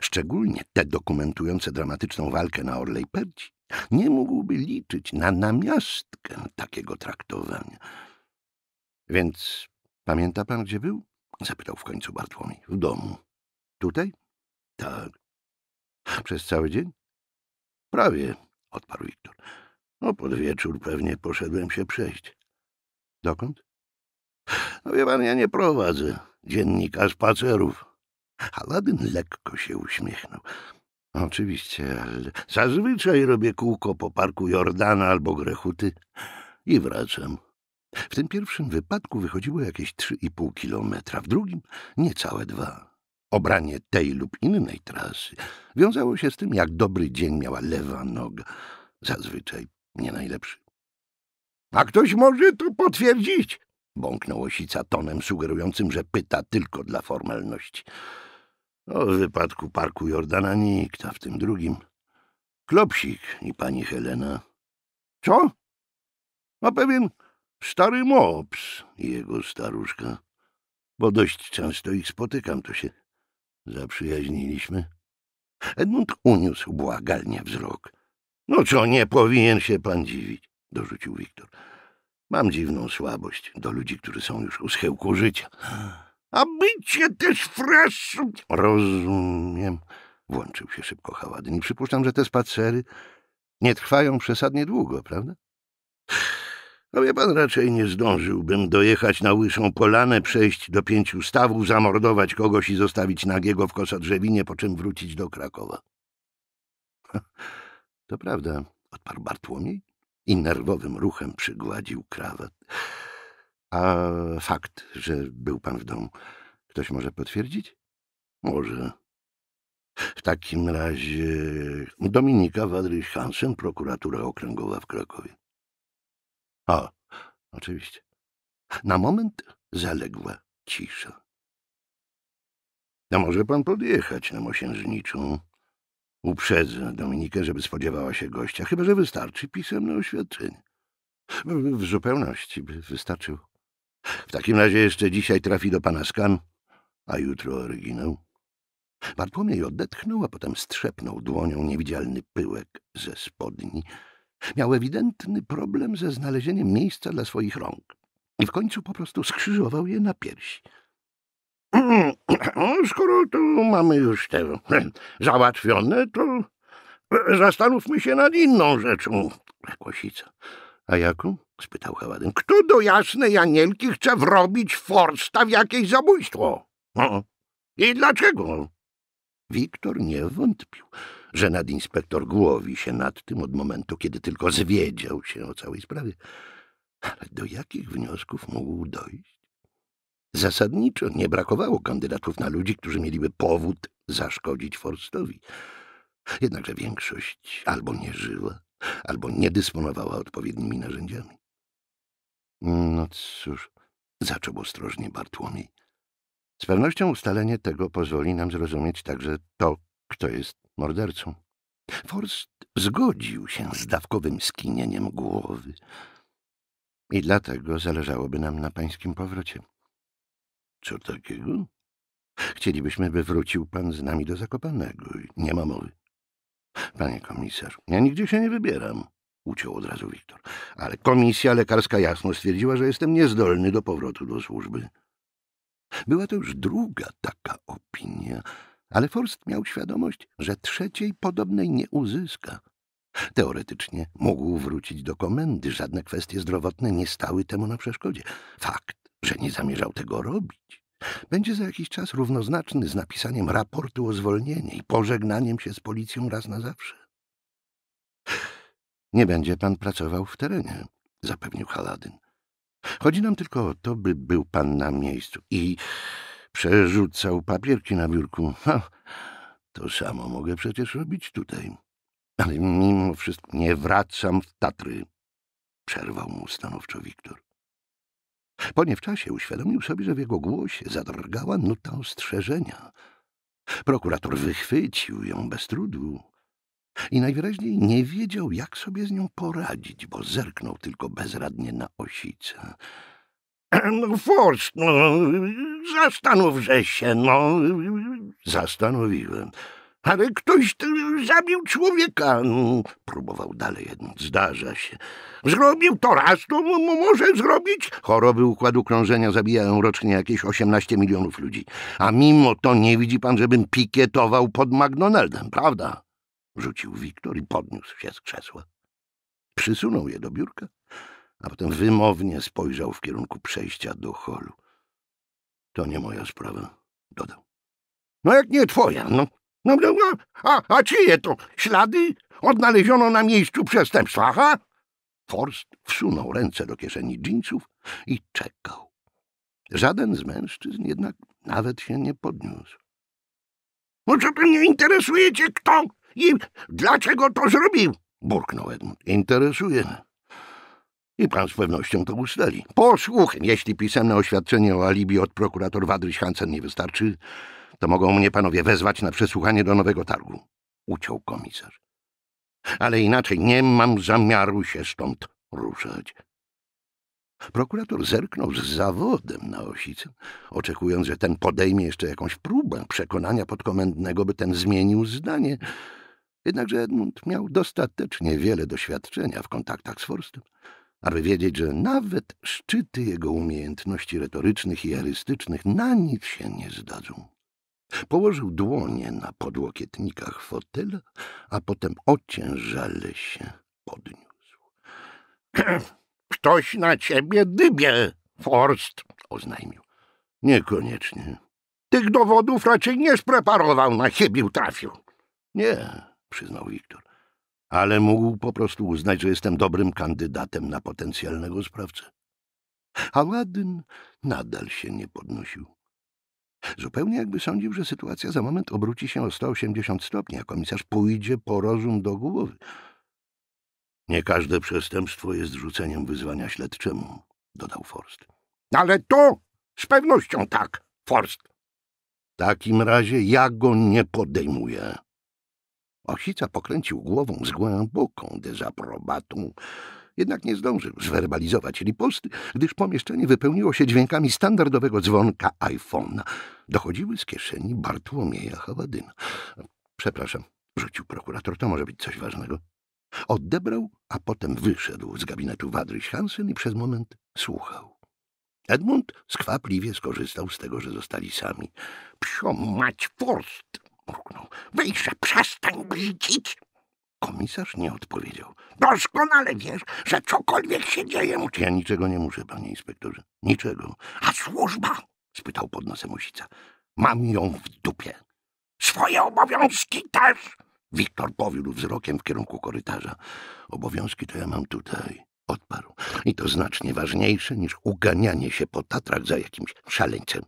szczególnie te dokumentujące dramatyczną walkę na Orlej Perci, nie mógłby liczyć na namiastkę takiego traktowania. Więc pamięta pan, gdzie był? Zapytał w końcu Bartłomiej. W domu. Tutaj? Tak. Przez cały dzień? Prawie, odparł Wiktor. O, no, pod wieczór pewnie poszedłem się przejść. Dokąd? No wie pan, ja nie prowadzę dziennika spacerów. Aladyn lekko się uśmiechnął. No, oczywiście, ale zazwyczaj robię kółko po parku Jordana albo Grechuty i wracam. W tym pierwszym wypadku wychodziło jakieś trzy i pół kilometra, w drugim niecałe dwa. Obranie tej lub innej trasy wiązało się z tym, jak dobry dzień miała lewa noga. Zazwyczaj nie najlepszy. A ktoś może to potwierdzić, bąknął Osica tonem sugerującym, że pyta tylko dla formalności. O wypadku parku Jordana nikt, a w tym drugim Klopsik i pani Helena. Co? A pewien stary mops i jego staruszka, bo dość często ich spotykam, to się zaprzyjaźniliśmy. Edmund uniósł błagalnie wzrok. No co, nie powinien się pan dziwić, dorzucił Wiktor. Mam dziwną słabość do ludzi, którzy są już u schyłku życia. A bycie też fresh... Rozumiem. Włączył się szybko Hałady. Nie przypuszczam, że te spacery nie trwają przesadnie długo, prawda? No wie pan, raczej nie zdążyłbym dojechać na Łyszą Polanę, przejść do pięciu stawów, zamordować kogoś i zostawić nagiego w drzewinie, po czym wrócić do Krakowa. To prawda, odparł Bartłomiej i nerwowym ruchem przygładził krawat. A fakt, że był pan w domu, ktoś może potwierdzić? Może. W takim razie Dominika Wadrych Hansen, prokuratura okręgowa w Krakowie. A, oczywiście. Na moment zaległa cisza. A może pan podjechać na Mosiężniczą? Uprzedza Dominikę, żeby spodziewała się gościa, chyba że wystarczy pisemne oświadczenie. W zupełności by wystarczył. W takim razie jeszcze dzisiaj trafi do pana skan, a jutro oryginał. Bartłomiej odetchnął, a potem strzepnął dłonią niewidzialny pyłek ze spodni. Miał ewidentny problem ze znalezieniem miejsca dla swoich rąk i w końcu po prostu skrzyżował je na piersi. Mm. Skoro to mamy już te załatwione, to zastanówmy się nad inną rzeczą. Kłosica. A jaką? spytał Haładyn. Kto do jasnej Janielki chce wrobić Forsta w jakieś zabójstwo? I dlaczego? Wiktor nie wątpił, że nadinspektor głowi się nad tym od momentu, kiedy tylko zwiedział się o całej sprawie. Ale do jakich wniosków mógł dojść? Zasadniczo nie brakowało kandydatów na ludzi, którzy mieliby powód zaszkodzić Forstowi. Jednakże większość albo nie żyła, albo nie dysponowała odpowiednimi narzędziami. No cóż, zaczął ostrożnie Bartłomiej. Z pewnością ustalenie tego pozwoli nam zrozumieć także to, kto jest mordercą. Forst zgodził się z dawkowym skinieniem głowy i dlatego zależałoby nam na pańskim powrocie. Co takiego? Chcielibyśmy, by wrócił pan z nami do Zakopanego nie ma mowy. Panie komisarz, ja nigdzie się nie wybieram, uciął od razu Wiktor. Ale komisja lekarska jasno stwierdziła, że jestem niezdolny do powrotu do służby. Była to już druga taka opinia, ale Forst miał świadomość, że trzeciej podobnej nie uzyska. Teoretycznie mógł wrócić do komendy, żadne kwestie zdrowotne nie stały temu na przeszkodzie. Fakt, że nie zamierzał tego robić, będzie za jakiś czas równoznaczny z napisaniem raportu o zwolnienie i pożegnaniem się z policją raz na zawsze. Nie będzie pan pracował w terenie, zapewnił Haladyn. Chodzi nam tylko o to, by był pan na miejscu i przerzucał papierki na biurku. Ha, to samo mogę przecież robić tutaj. Ale mimo wszystko nie wracam w Tatry, przerwał mu stanowczo Wiktor. Po uświadomił sobie, że w jego głosie zadrgała nuta ostrzeżenia. Prokurator wychwycił ją bez trudu i najwyraźniej nie wiedział, jak sobie z nią poradzić, bo zerknął tylko bezradnie na osicę. No, Forst, no, zastanówże się, no. Zastanowiłem ale ktoś zabił człowieka. No, próbował dalej, jednak zdarza się. Zrobił to raz, to może zrobić. Choroby układu krążenia zabijają rocznie jakieś 18 milionów ludzi. A mimo to nie widzi pan, żebym pikietował pod McDonaldem, prawda? Rzucił Wiktor i podniósł się z krzesła. Przysunął je do biurka, a potem wymownie spojrzał w kierunku przejścia do holu. To nie moja sprawa, dodał. No jak nie twoja, no. No, no, no. A, a czyje to ślady odnaleziono na miejscu przestępstwa, ha? Forst wsunął ręce do kieszeni dżinsów i czekał. Żaden z mężczyzn jednak nawet się nie podniósł. Może no, to nie interesuje cię kto i dlaczego to zrobił? Burknął Edmund. Interesuje I pan z pewnością to ustali. Posłuchaj, jeśli pisemne oświadczenie o alibi od prokurator Wadryś Hansen nie wystarczy, to mogą mnie panowie wezwać na przesłuchanie do nowego targu, uciął komisarz. Ale inaczej nie mam zamiaru się stąd ruszać. Prokurator zerknął z zawodem na osicę, oczekując, że ten podejmie jeszcze jakąś próbę przekonania podkomendnego, by ten zmienił zdanie. Jednakże Edmund miał dostatecznie wiele doświadczenia w kontaktach z Forstem, aby wiedzieć, że nawet szczyty jego umiejętności retorycznych i arystycznych na nic się nie zdadzą. Położył dłonie na podłokietnikach fotela, a potem ociężale się podniósł. Ktoś na ciebie dybie, Forst, oznajmił. Niekoniecznie. Tych dowodów raczej nie spreparował, na siebie trafił. Nie, przyznał Wiktor, ale mógł po prostu uznać, że jestem dobrym kandydatem na potencjalnego sprawcę. Aladyn nadal się nie podnosił. Zupełnie jakby sądził, że sytuacja za moment obróci się o 180 stopni, a komisarz pójdzie po rozum do głowy. Nie każde przestępstwo jest rzuceniem wyzwania śledczemu, dodał Forst. Ale to z pewnością tak, Forst. W takim razie ja go nie podejmuję. Osica pokręcił głową z głęboką dezaprobatą. Jednak nie zdążył zwerbalizować riposty, gdyż pomieszczenie wypełniło się dźwiękami standardowego dzwonka iPhone'a. Dochodziły z kieszeni Bartłomieja Hawadyna. Przepraszam, rzucił prokurator, to może być coś ważnego. Odebrał, a potem wyszedł z gabinetu Wadryś Hansen i przez moment słuchał. Edmund skwapliwie skorzystał z tego, że zostali sami. — Psio mać forst! — mruknął. — Weźże, przestań brzydzić! Komisarz nie odpowiedział. Doskonale wiesz, że cokolwiek się dzieje... Muszę... Ja niczego nie muszę, panie inspektorze. Niczego. A służba? spytał pod nosem osica. Mam ją w dupie. Swoje obowiązki też. Wiktor powiódł wzrokiem w kierunku korytarza. Obowiązki to ja mam tutaj. Odparł. I to znacznie ważniejsze niż uganianie się po tatrach za jakimś szaleńcem.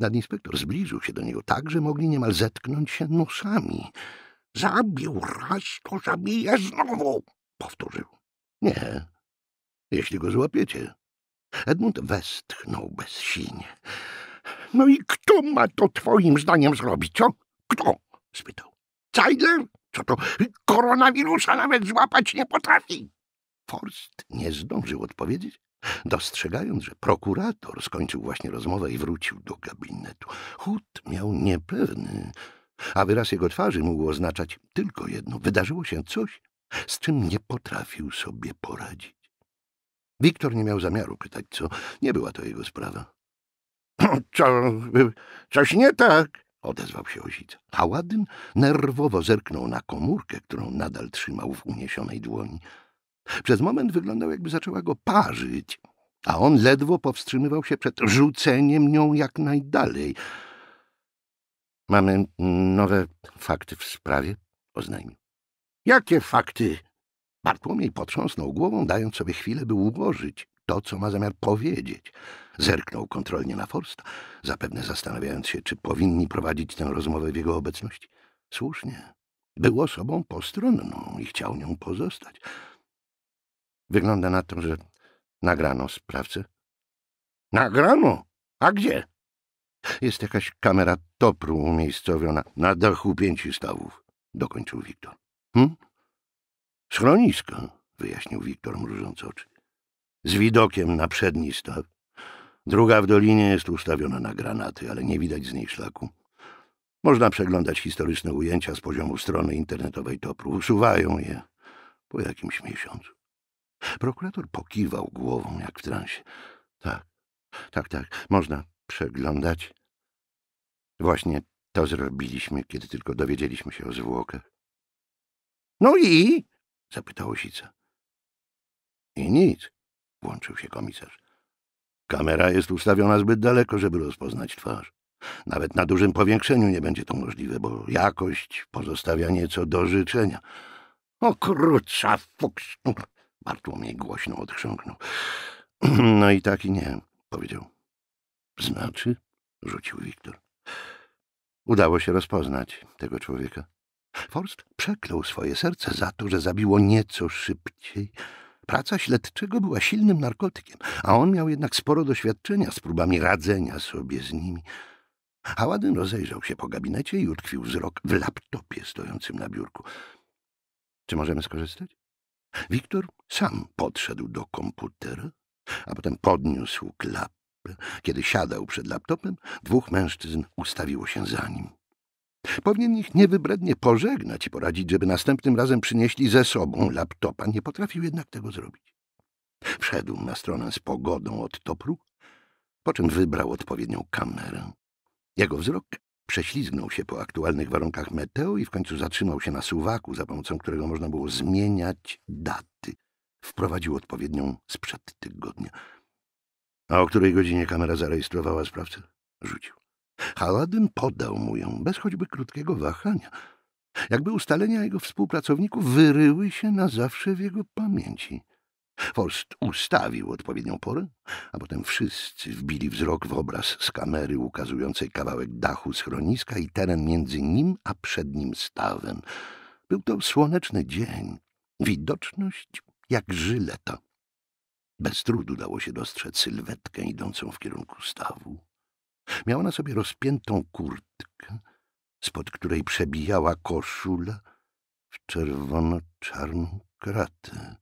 Nadinspektor zbliżył się do niego tak, że mogli niemal zetknąć się nosami. Zabił raz, to zabije znowu, powtórzył. Nie, jeśli go złapiecie. Edmund westchnął bezsilnie. No i kto ma to twoim zdaniem zrobić, co? Kto? spytał. Cajler? Co to? Koronawirusa nawet złapać nie potrafi. Forst nie zdążył odpowiedzieć, dostrzegając, że prokurator skończył właśnie rozmowę i wrócił do gabinetu. Hut miał niepewny, a wyraz jego twarzy mógł oznaczać tylko jedno. Wydarzyło się coś, z czym nie potrafił sobie poradzić. Wiktor nie miał zamiaru pytać, co. Nie była to jego sprawa. Co, coś nie tak? odezwał się osica. Haładyn nerwowo zerknął na komórkę, którą nadal trzymał w uniesionej dłoni. Przez moment wyglądał, jakby zaczęła go parzyć, a on ledwo powstrzymywał się przed rzuceniem nią jak najdalej — Mamy nowe fakty w sprawie, oznajmił. Jakie fakty? Bartłomiej potrząsnął głową, dając sobie chwilę, by ułożyć to, co ma zamiar powiedzieć. Zerknął kontrolnie na Forsta, zapewne zastanawiając się, czy powinni prowadzić tę rozmowę w jego obecności. Słusznie. Był osobą postronną i chciał nią pozostać. Wygląda na to, że nagrano sprawcę. Nagrano? A gdzie? Jest jakaś kamera topru umiejscowiona na dachu stawów. dokończył Wiktor. Hm? Schronisko, wyjaśnił Wiktor, mrużąc oczy. Z widokiem na przedni staw. Druga w dolinie jest ustawiona na granaty, ale nie widać z niej szlaku. Można przeglądać historyczne ujęcia z poziomu strony internetowej topru. Usuwają je po jakimś miesiącu. Prokurator pokiwał głową jak w transie. Tak, tak, tak, można przeglądać. Właśnie to zrobiliśmy, kiedy tylko dowiedzieliśmy się o zwłokach. No i? zapytał Osica. I nic, włączył się komisarz. Kamera jest ustawiona zbyt daleko, żeby rozpoznać twarz. Nawet na dużym powiększeniu nie będzie to możliwe, bo jakość pozostawia nieco do życzenia. O krucza fuks! Bartłomiej głośno odchrząknął. No i tak i nie, powiedział. Znaczy? rzucił Wiktor. Udało się rozpoznać tego człowieka. Forst przeklął swoje serce za to, że zabiło nieco szybciej. Praca śledczego była silnym narkotykiem, a on miał jednak sporo doświadczenia z próbami radzenia sobie z nimi. Haładyn rozejrzał się po gabinecie i utkwił wzrok w laptopie stojącym na biurku. Czy możemy skorzystać? Wiktor sam podszedł do komputera, a potem podniósł klap. Kiedy siadał przed laptopem, dwóch mężczyzn ustawiło się za nim. Powinien ich niewybrednie pożegnać i poradzić, żeby następnym razem przynieśli ze sobą laptopa. Nie potrafił jednak tego zrobić. Wszedł na stronę z pogodą od topru, po czym wybrał odpowiednią kamerę. Jego wzrok prześlizgnął się po aktualnych warunkach meteo i w końcu zatrzymał się na suwaku, za pomocą którego można było zmieniać daty. Wprowadził odpowiednią sprzed tygodnia. A o której godzinie kamera zarejestrowała sprawcę? Rzucił. Haladyn podał mu ją, bez choćby krótkiego wahania. Jakby ustalenia jego współpracowników wyryły się na zawsze w jego pamięci. Forst ustawił odpowiednią porę, a potem wszyscy wbili wzrok w obraz z kamery ukazującej kawałek dachu schroniska i teren między nim a przednim stawem. Był to słoneczny dzień, widoczność jak żyleta. Bez trudu dało się dostrzec sylwetkę idącą w kierunku stawu. Miała na sobie rozpiętą kurtkę, spod której przebijała koszula w czerwono-czarną kratę.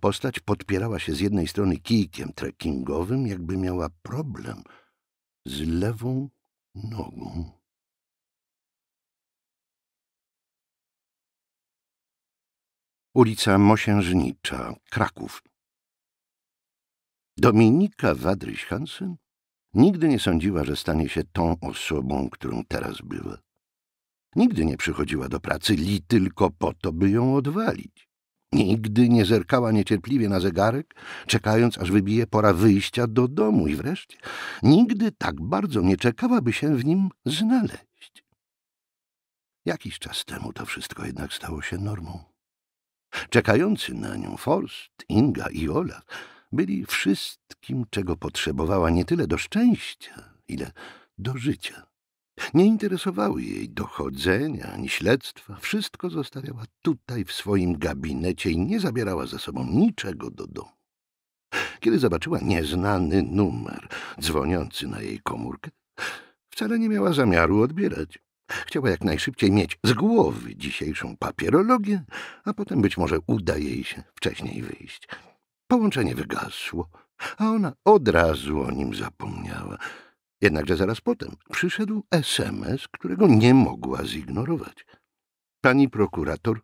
Postać podpierała się z jednej strony kijkiem trekkingowym, jakby miała problem z lewą nogą. Ulica Mosiężnicza, Kraków. Dominika Wadryś Hansen nigdy nie sądziła, że stanie się tą osobą, którą teraz była. Nigdy nie przychodziła do pracy li tylko po to, by ją odwalić. Nigdy nie zerkała niecierpliwie na zegarek, czekając, aż wybije pora wyjścia do domu i wreszcie nigdy tak bardzo nie czekała, by się w nim znaleźć. Jakiś czas temu to wszystko jednak stało się normą. Czekający na nią Forst, Inga i Olaf byli wszystkim, czego potrzebowała nie tyle do szczęścia, ile do życia. Nie interesowały jej dochodzenia ani śledztwa, wszystko zostawiała tutaj w swoim gabinecie i nie zabierała ze sobą niczego do domu. Kiedy zobaczyła nieznany numer dzwoniący na jej komórkę, wcale nie miała zamiaru odbierać. Chciała jak najszybciej mieć z głowy dzisiejszą papierologię, a potem być może uda jej się wcześniej wyjść. Połączenie wygasło, a ona od razu o nim zapomniała. Jednakże zaraz potem przyszedł SMS, którego nie mogła zignorować. Pani prokurator,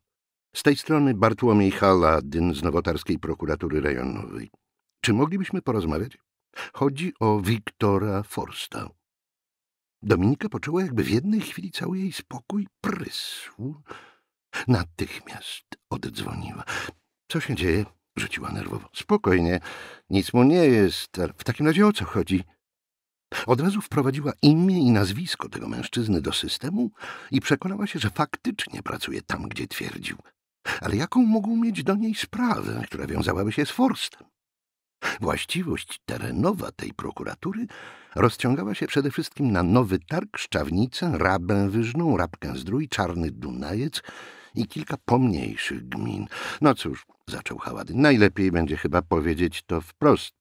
z tej strony Bartłomiej Haladyn z Nowotarskiej Prokuratury Rejonowej. Czy moglibyśmy porozmawiać? Chodzi o Wiktora Forsta. Dominika poczuła, jakby w jednej chwili cały jej spokój prysł. Natychmiast oddzwoniła. Co się dzieje? rzuciła nerwowo. Spokojnie, nic mu nie jest. W takim razie o co chodzi? Od razu wprowadziła imię i nazwisko tego mężczyzny do systemu i przekonała się, że faktycznie pracuje tam, gdzie twierdził. Ale jaką mógł mieć do niej sprawę, która wiązałaby się z Forstem? Właściwość terenowa tej prokuratury rozciągała się przede wszystkim na Nowy Targ, Szczawnicę, Rabę Wyżną, Rabkę Zdrój, Czarny Dunajec i kilka pomniejszych gmin. No cóż, zaczął Hałady. Najlepiej będzie chyba powiedzieć to wprost.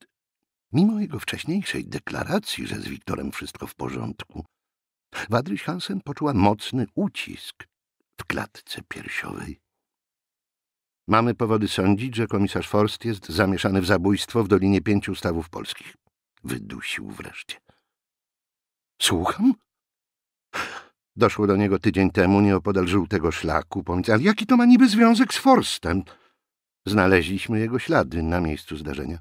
Mimo jego wcześniejszej deklaracji, że z Wiktorem wszystko w porządku, Wadryś Hansen poczuła mocny ucisk w klatce piersiowej. Mamy powody sądzić, że komisarz Forst jest zamieszany w zabójstwo w Dolinie Pięciu Stawów Polskich. Wydusił wreszcie. Słucham? Doszło do niego tydzień temu nieopodal żółtego szlaku. Pomiędzy... Ale jaki to ma niby związek z Forstem? Znaleźliśmy jego ślady na miejscu zdarzenia.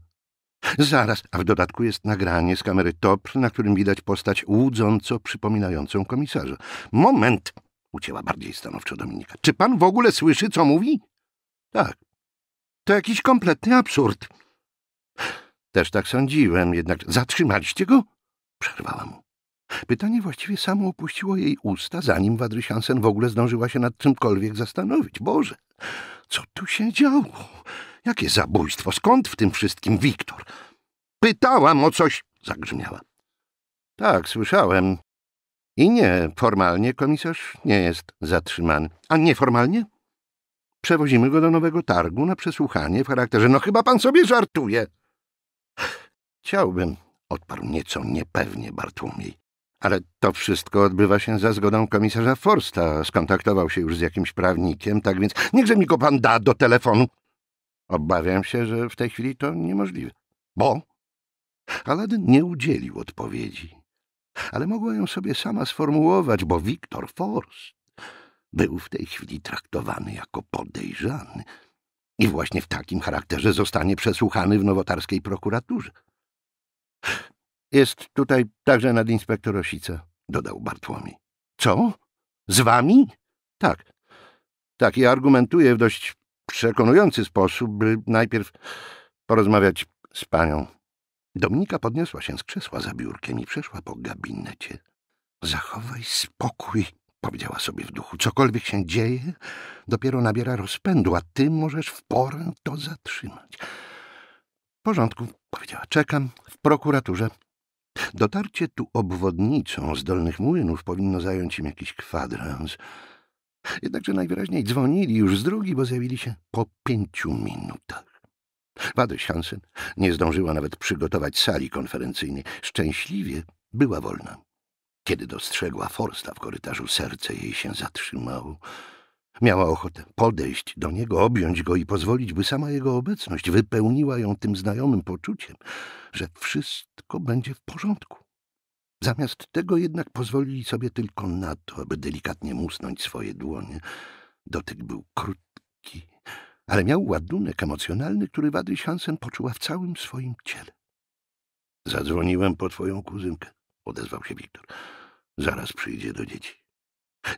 Zaraz, a w dodatku jest nagranie z kamery TOP, na którym widać postać łudząco przypominającą komisarza. Moment! ucięła bardziej stanowczo Dominika. Czy pan w ogóle słyszy, co mówi? Tak. To jakiś kompletny absurd. Też tak sądziłem, jednak zatrzymaliście go? Przerwała mu. Pytanie właściwie samo opuściło jej usta, zanim Wadrysiansen w ogóle zdążyła się nad czymkolwiek zastanowić. Boże, co tu się działo? Jakie zabójstwo? Skąd w tym wszystkim Wiktor? Pytałam o coś, zagrzmiała. Tak, słyszałem. I nie, formalnie komisarz nie jest zatrzymany. A nieformalnie? Przewozimy go do nowego targu na przesłuchanie w charakterze... No chyba pan sobie żartuje. Chciałbym, odparł nieco niepewnie Bartłomiej. Ale to wszystko odbywa się za zgodą komisarza Forsta. Skontaktował się już z jakimś prawnikiem, tak więc niechże mi go pan da do telefonu. Obawiam się, że w tej chwili to niemożliwe. Bo? Aladdin nie udzielił odpowiedzi, ale mogła ją sobie sama sformułować, bo Wiktor Forst był w tej chwili traktowany jako podejrzany i właśnie w takim charakterze zostanie przesłuchany w nowotarskiej prokuraturze. Jest tutaj także nadinspektor Osica, dodał Bartłomi. Co? Z wami? Tak. Tak, i argumentuję w dość przekonujący sposób, by najpierw porozmawiać z panią. Dominika podniosła się z krzesła za biurkiem i przeszła po gabinecie. Zachowaj spokój, powiedziała sobie w duchu. Cokolwiek się dzieje, dopiero nabiera rozpędu, a ty możesz w porę to zatrzymać. W porządku, powiedziała. Czekam w prokuraturze. Dotarcie tu obwodnicą z Dolnych Młynów powinno zająć im jakiś kwadrans. Jednakże najwyraźniej dzwonili już z drugi, bo zjawili się po pięciu minutach. Wadeś Hansen nie zdążyła nawet przygotować sali konferencyjnej. Szczęśliwie była wolna. Kiedy dostrzegła Forsta w korytarzu, serce jej się zatrzymało. Miała ochotę podejść do niego, objąć go i pozwolić, by sama jego obecność wypełniła ją tym znajomym poczuciem, że wszystko będzie w porządku. Zamiast tego jednak pozwolili sobie tylko na to, aby delikatnie musnąć swoje dłonie. Dotyk był krótki, ale miał ładunek emocjonalny, który Wadryś Hansen poczuła w całym swoim ciele. — Zadzwoniłem po twoją kuzynkę — odezwał się Wiktor. — Zaraz przyjdzie do dzieci.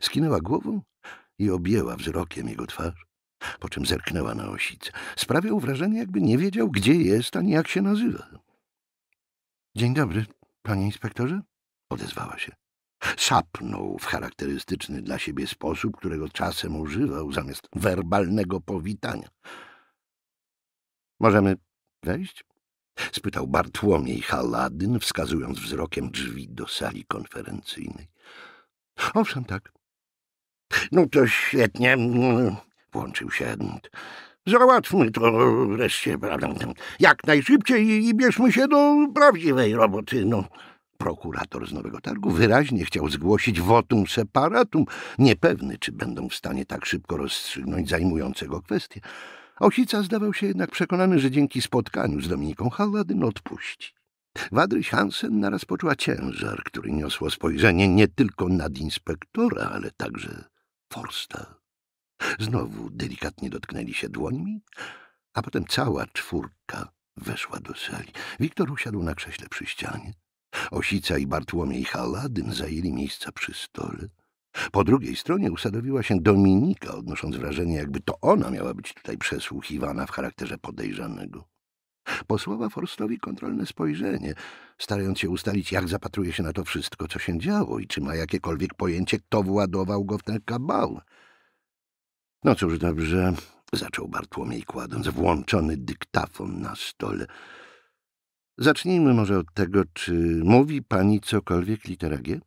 Skinęła głową i objęła wzrokiem jego twarz, po czym zerknęła na osicę. Sprawiał wrażenie, jakby nie wiedział, gdzie jest, ani jak się nazywa. — Dzień dobry, panie inspektorze — odezwała się. Sapnął w charakterystyczny dla siebie sposób, którego czasem używał zamiast werbalnego powitania. — Możemy wejść? — spytał Bartłomiej Haladyn, wskazując wzrokiem drzwi do sali konferencyjnej. — Owszem, tak — no to świetnie, włączył się Edmund. Załatwmy to wreszcie, prawda? Jak najszybciej i bierzmy się do prawdziwej roboty, no. Prokurator z Nowego Targu wyraźnie chciał zgłosić votum separatum, niepewny, czy będą w stanie tak szybko rozstrzygnąć zajmującego kwestię. Osica zdawał się jednak przekonany, że dzięki spotkaniu z Dominiką Halladyn odpuści. Wadryś Hansen naraz poczuła ciężar, który niosło spojrzenie nie tylko nad inspektora, ale także Forsta. Znowu delikatnie dotknęli się dłońmi, a potem cała czwórka weszła do sali. Wiktor usiadł na krześle przy ścianie. Osica i Bartłomiej Haladyn zajęli miejsca przy stole. Po drugiej stronie usadowiła się Dominika, odnosząc wrażenie, jakby to ona miała być tutaj przesłuchiwana w charakterze podejrzanego. Posłała Forstowi kontrolne spojrzenie, starając się ustalić, jak zapatruje się na to wszystko, co się działo i czy ma jakiekolwiek pojęcie, kto władował go w ten kabał. No cóż, dobrze, zaczął Bartłomiej, kładąc włączony dyktafon na stole. Zacznijmy może od tego, czy mówi pani cokolwiek litera G?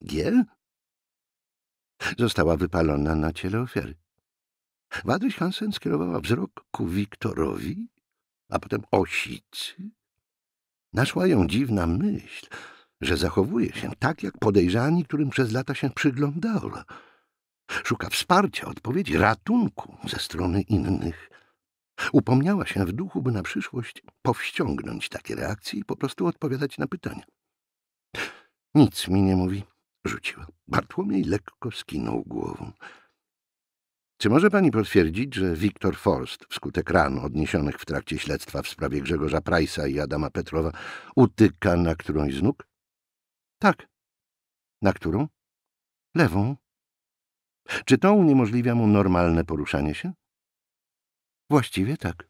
G? Została wypalona na ciele ofiary. Wadyś Hansen skierowała wzrok ku Wiktorowi, a potem osicy. Naszła ją dziwna myśl, że zachowuje się tak jak podejrzani, którym przez lata się przyglądała. Szuka wsparcia, odpowiedzi, ratunku ze strony innych. Upomniała się w duchu, by na przyszłość powściągnąć takie reakcje i po prostu odpowiadać na pytania. Nic mi nie mówi, rzuciła. Bartłomiej lekko skinął głową. Czy może pani potwierdzić, że Wiktor Forst, wskutek ran odniesionych w trakcie śledztwa w sprawie Grzegorza Price'a i Adama Petrowa, utyka na którąś z nóg? Tak. Na którą? Lewą. Czy to uniemożliwia mu normalne poruszanie się? Właściwie tak.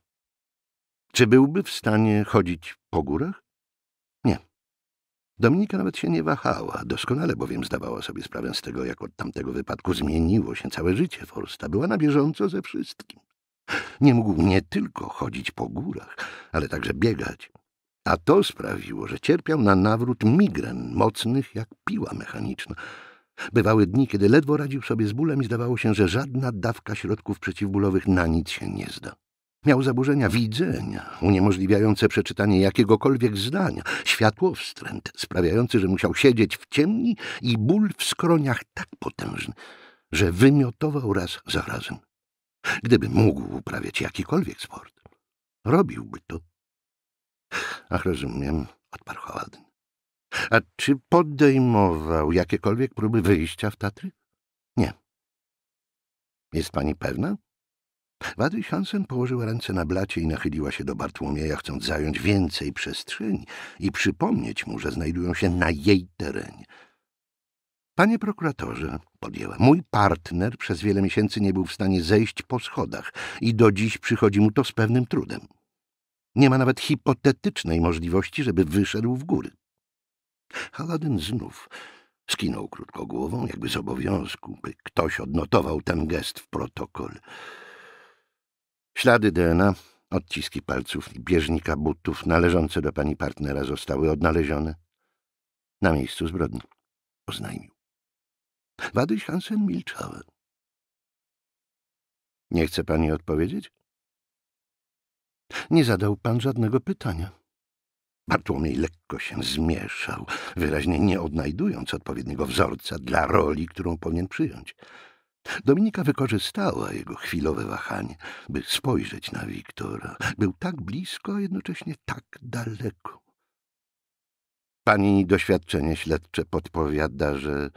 Czy byłby w stanie chodzić po górach? Dominika nawet się nie wahała, doskonale bowiem zdawała sobie sprawę z tego, jak od tamtego wypadku zmieniło się całe życie Forsta. Była na bieżąco ze wszystkim. Nie mógł nie tylko chodzić po górach, ale także biegać. A to sprawiło, że cierpiał na nawrót migren mocnych jak piła mechaniczna. Bywały dni, kiedy ledwo radził sobie z bólem i zdawało się, że żadna dawka środków przeciwbólowych na nic się nie zda. Miał zaburzenia widzenia, uniemożliwiające przeczytanie jakiegokolwiek zdania, światłowstręt, sprawiający, że musiał siedzieć w ciemni i ból w skroniach tak potężny, że wymiotował raz za razem. Gdyby mógł uprawiać jakikolwiek sport, robiłby to. Ach, rozumiem, odparł Haładyn. A czy podejmował jakiekolwiek próby wyjścia w Tatry? Nie. Jest pani pewna? Wady Hansen położyła ręce na blacie i nachyliła się do Bartłomieja, chcąc zająć więcej przestrzeni i przypomnieć mu, że znajdują się na jej terenie. Panie prokuratorze, podjęła, mój partner przez wiele miesięcy nie był w stanie zejść po schodach i do dziś przychodzi mu to z pewnym trudem. Nie ma nawet hipotetycznej możliwości, żeby wyszedł w góry. Haladyn znów skinął krótko głową, jakby z obowiązku, by ktoś odnotował ten gest w protokole. Ślady DNA, odciski palców i bieżnika butów należące do pani partnera zostały odnalezione na miejscu zbrodni. Oznajmił. Wadyś Hansen milczała. Nie chce pani odpowiedzieć? Nie zadał pan żadnego pytania. Bartłomiej lekko się zmieszał, wyraźnie nie odnajdując odpowiedniego wzorca dla roli, którą powinien przyjąć. Dominika wykorzystała jego chwilowe wahanie, by spojrzeć na Wiktora. Był tak blisko, a jednocześnie tak daleko. Pani doświadczenie śledcze podpowiada, że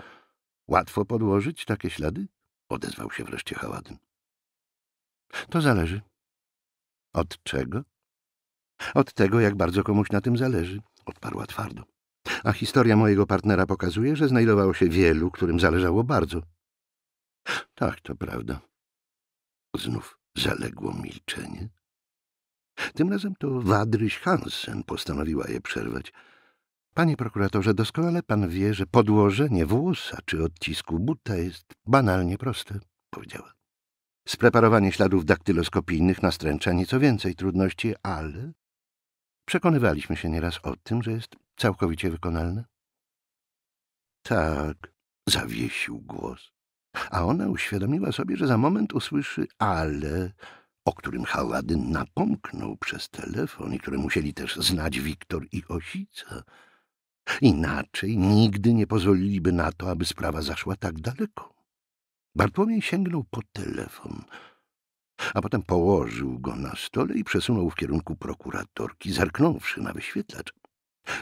łatwo podłożyć takie ślady? Odezwał się wreszcie Haładyn. To zależy. Od czego? Od tego, jak bardzo komuś na tym zależy, odparła twardo. A historia mojego partnera pokazuje, że znajdowało się wielu, którym zależało bardzo tak, to prawda. Znów zaległo milczenie. Tym razem to Wadryś Hansen postanowiła je przerwać. Panie prokuratorze, doskonale pan wie, że podłożenie włosa czy odcisku buta jest banalnie proste, powiedziała. Spreparowanie śladów daktyloskopijnych nastręcza nieco więcej trudności, ale przekonywaliśmy się nieraz o tym, że jest całkowicie wykonalne. Tak, zawiesił głos a ona uświadomiła sobie, że za moment usłyszy ale, o którym Haładyn napomknął przez telefon i które musieli też znać Wiktor i Osica. Inaczej nigdy nie pozwoliliby na to, aby sprawa zaszła tak daleko. Bartłomiej sięgnął po telefon, a potem położył go na stole i przesunął w kierunku prokuratorki, zerknąwszy na wyświetlacz.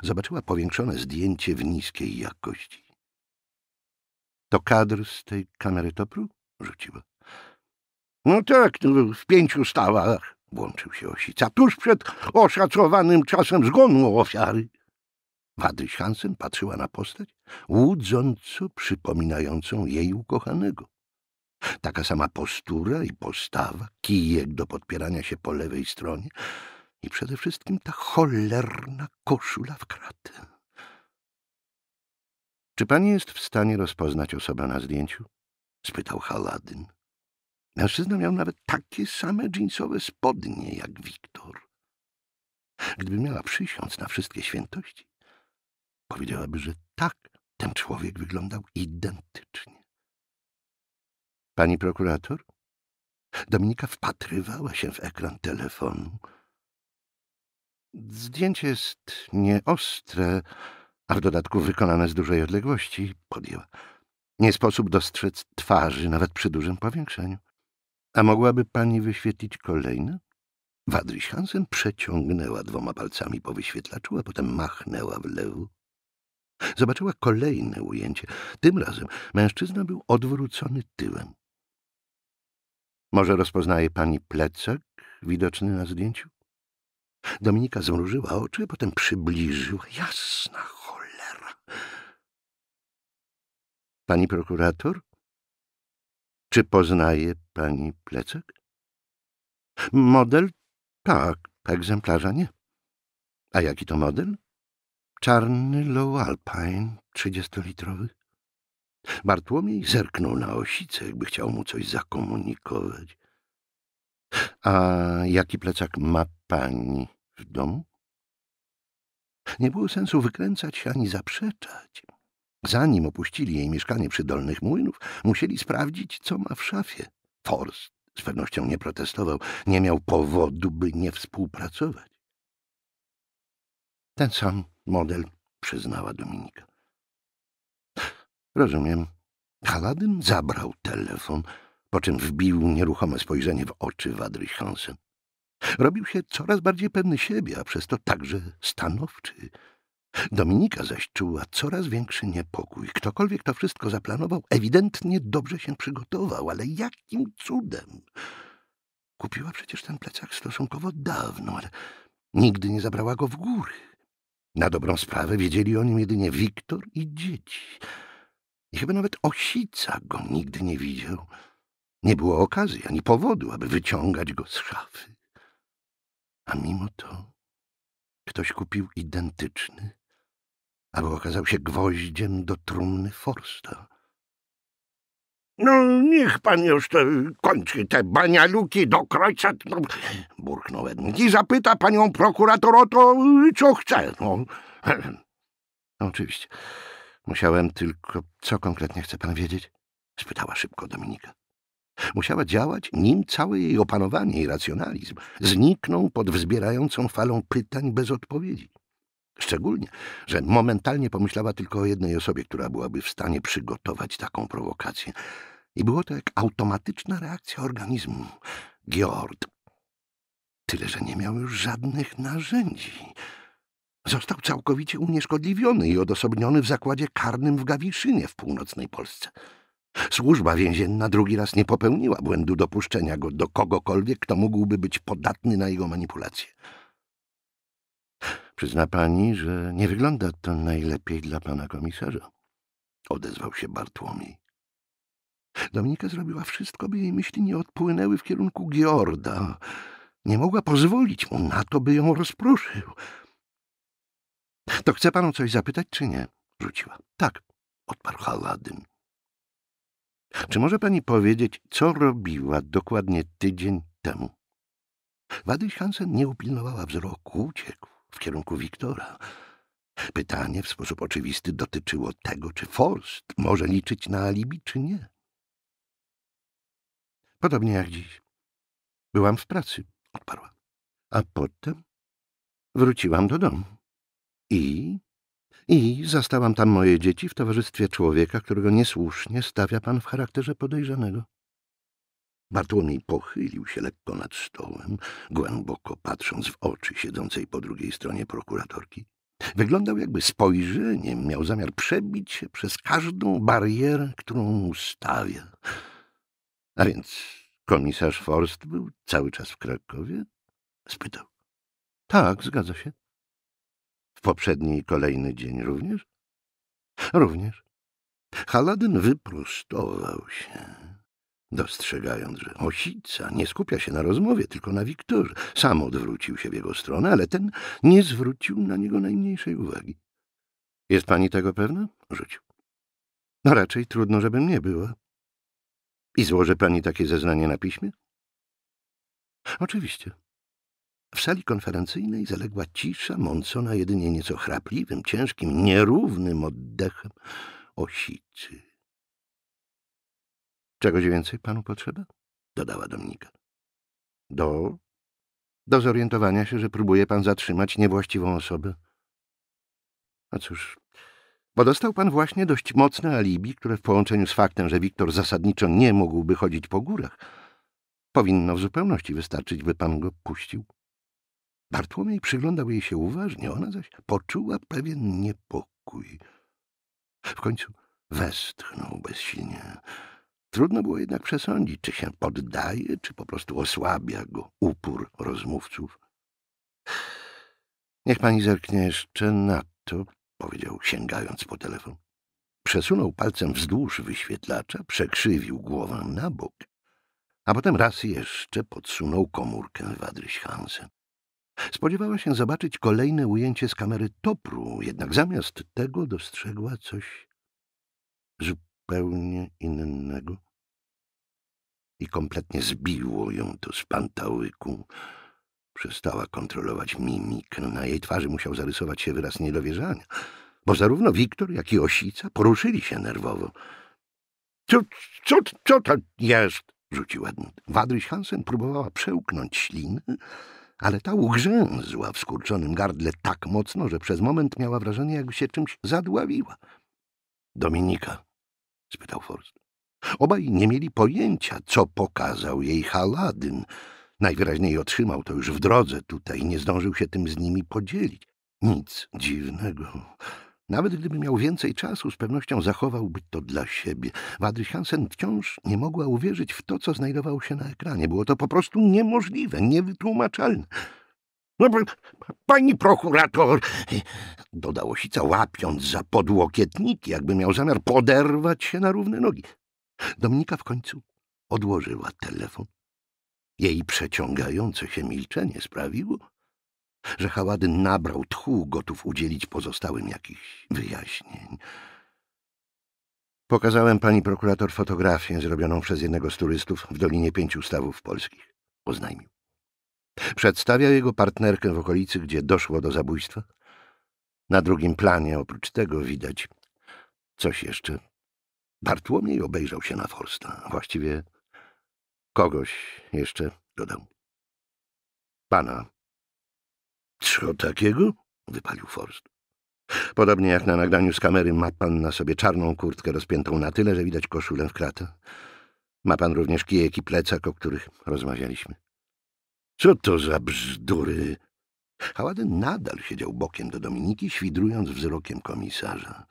Zobaczyła powiększone zdjęcie w niskiej jakości. To kadr z tej kamery topru? Rzuciła. No tak, no, w pięciu stawach, włączył się Osica, tuż przed oszacowanym czasem zgonu ofiary. Wadryś Hansen patrzyła na postać, łudząco przypominającą jej ukochanego. Taka sama postura i postawa, kijek do podpierania się po lewej stronie i przede wszystkim ta cholerna koszula w kratę. Czy pani jest w stanie rozpoznać osobę na zdjęciu? spytał Haladyn. Mężczyzna miał nawet takie same dżinsowe spodnie jak Wiktor. Gdyby miała przysiąc na wszystkie świętości, powiedziałaby, że tak, ten człowiek wyglądał identycznie. Pani prokurator? Dominika wpatrywała się w ekran telefonu. Zdjęcie jest nieostre, a w dodatku wykonane z dużej odległości, podjęła. Nie sposób dostrzec twarzy, nawet przy dużym powiększeniu. A mogłaby pani wyświetlić kolejne? Wadryś Hansen przeciągnęła dwoma palcami po wyświetlaczu, a potem machnęła w lewo. Zobaczyła kolejne ujęcie. Tym razem mężczyzna był odwrócony tyłem. Może rozpoznaje pani plecak widoczny na zdjęciu? Dominika zmrużyła oczy, a potem przybliżyła. Jasna Pani prokurator? Czy poznaje pani plecak? Model? Tak, egzemplarza nie. A jaki to model? Czarny Low Alpine, trzydziestolitrowy. Bartłomiej zerknął na osicę, jakby chciał mu coś zakomunikować. A jaki plecak ma pani w domu? Nie było sensu wykręcać się ani zaprzeczać. Zanim opuścili jej mieszkanie przy Dolnych Młynów, musieli sprawdzić, co ma w szafie. Forst z pewnością nie protestował, nie miał powodu, by nie współpracować. Ten sam model, przyznała Dominika. Rozumiem. Kaladyn zabrał telefon, po czym wbił nieruchome spojrzenie w oczy Wadry Hansen. Robił się coraz bardziej pewny siebie, a przez to także stanowczy. Dominika zaś czuła coraz większy niepokój. Ktokolwiek to wszystko zaplanował, ewidentnie dobrze się przygotował, ale jakim cudem? Kupiła przecież ten plecak stosunkowo dawno, ale nigdy nie zabrała go w góry. Na dobrą sprawę wiedzieli o nim jedynie Wiktor i dzieci. I chyba nawet Osica go nigdy nie widział. Nie było okazji ani powodu, aby wyciągać go z szafy. A mimo to ktoś kupił identyczny, aby okazał się gwoździem do trumny Forsta. No, niech pan już te, kończy te banialuki do krojca, no, burknął I zapyta panią prokurator o to, y, co chce. No. no. Oczywiście. Musiałem tylko... Co konkretnie chce pan wiedzieć? Spytała szybko Dominika. Musiała działać, nim całe jej opanowanie i racjonalizm zniknął pod wzbierającą falą pytań bez odpowiedzi. Szczególnie, że momentalnie pomyślała tylko o jednej osobie, która byłaby w stanie przygotować taką prowokację. I było to jak automatyczna reakcja organizmu. Georg. Tyle, że nie miał już żadnych narzędzi. Został całkowicie unieszkodliwiony i odosobniony w zakładzie karnym w Gawiszynie w północnej Polsce. Służba więzienna drugi raz nie popełniła błędu dopuszczenia go do kogokolwiek, kto mógłby być podatny na jego manipulacje. Przyzna pani, że nie wygląda to najlepiej dla pana komisarza. Odezwał się Bartłomiej. Dominika zrobiła wszystko, by jej myśli nie odpłynęły w kierunku Giorda. Nie mogła pozwolić mu na to, by ją rozproszył. To chce panu coś zapytać, czy nie? Rzuciła. Tak, odparł Haladyn. Czy może pani powiedzieć, co robiła dokładnie tydzień temu? Wadyś Hansen nie upilnowała wzroku, uciekł w kierunku Wiktora. Pytanie w sposób oczywisty dotyczyło tego, czy Forst może liczyć na alibi, czy nie. Podobnie jak dziś. Byłam w pracy, odparła. A potem wróciłam do domu. I? I zastałam tam moje dzieci w towarzystwie człowieka, którego niesłusznie stawia pan w charakterze podejrzanego. Bartłomiej pochylił się lekko nad stołem, głęboko patrząc w oczy siedzącej po drugiej stronie prokuratorki. Wyglądał jakby spojrzeniem miał zamiar przebić się przez każdą barierę, którą mu stawia. A więc komisarz Forst był cały czas w Krakowie? Spytał. Tak, zgadza się. W poprzedni i kolejny dzień również? Również. Haladyn wyprostował się dostrzegając, że osica nie skupia się na rozmowie, tylko na Wiktorze. Sam odwrócił się w jego stronę, ale ten nie zwrócił na niego najmniejszej uwagi. — Jest pani tego pewna? — rzucił. — No raczej trudno, żebym nie była. — I złoży pani takie zeznanie na piśmie? — Oczywiście. W sali konferencyjnej zaległa cisza, mącona jedynie nieco chrapliwym, ciężkim, nierównym oddechem osicy. Czegoś więcej panu potrzeba? dodała Dominika. Do? Do zorientowania się, że próbuje pan zatrzymać niewłaściwą osobę. A cóż, bo dostał pan właśnie dość mocne alibi, które w połączeniu z faktem, że Wiktor zasadniczo nie mógłby chodzić po górach, powinno w zupełności wystarczyć, by pan go puścił. Bartłomiej przyglądał jej się uważnie, ona zaś poczuła pewien niepokój. W końcu westchnął bezsilnie. Trudno było jednak przesądzić, czy się poddaje, czy po prostu osłabia go upór rozmówców. Niech pani zerknie jeszcze na to, powiedział, sięgając po telefon. Przesunął palcem wzdłuż wyświetlacza, przekrzywił głowę na bok, a potem raz jeszcze podsunął komórkę w adres Hansen. Spodziewała się zobaczyć kolejne ujęcie z kamery topru, jednak zamiast tego dostrzegła coś zupełnie innego i kompletnie zbiło ją to z pantałyku. Przestała kontrolować mimik. No na jej twarzy musiał zarysować się wyraz niedowierzania, bo zarówno Wiktor, jak i Osica poruszyli się nerwowo. Co, co, co to jest? rzuciła. Wadryś Hansen próbowała przełknąć ślinę, ale ta ugrzęzła w skurczonym gardle tak mocno, że przez moment miała wrażenie, jakby się czymś zadławiła. Dominika, spytał Forst. Obaj nie mieli pojęcia, co pokazał jej Haladyn. Najwyraźniej otrzymał to już w drodze tutaj, nie zdążył się tym z nimi podzielić. Nic dziwnego. Nawet gdyby miał więcej czasu, z pewnością zachowałby to dla siebie. Wadry Hansen wciąż nie mogła uwierzyć w to, co znajdowało się na ekranie. Było to po prostu niemożliwe, niewytłumaczalne. No, pani prokurator, dodał osica, łapiąc za podłokietniki, jakby miał zamiar poderwać się na równe nogi. Dominika w końcu odłożyła telefon. Jej przeciągające się milczenie sprawiło, że Haładyn nabrał tchu, gotów udzielić pozostałym jakichś wyjaśnień. Pokazałem pani prokurator fotografię zrobioną przez jednego z turystów w Dolinie Pięciu Stawów Polskich, oznajmił. Przedstawiał jego partnerkę w okolicy, gdzie doszło do zabójstwa. Na drugim planie oprócz tego widać coś jeszcze Bartłomiej obejrzał się na Forsta. Właściwie kogoś jeszcze dodał. Pana. Co takiego? wypalił Forst. Podobnie jak na nagraniu z kamery ma pan na sobie czarną kurtkę rozpiętą na tyle, że widać koszulę w kratę. Ma pan również kijek i plecak, o których rozmawialiśmy. Co to za bzdury? Haładen nadal siedział bokiem do Dominiki, świdrując wzrokiem komisarza.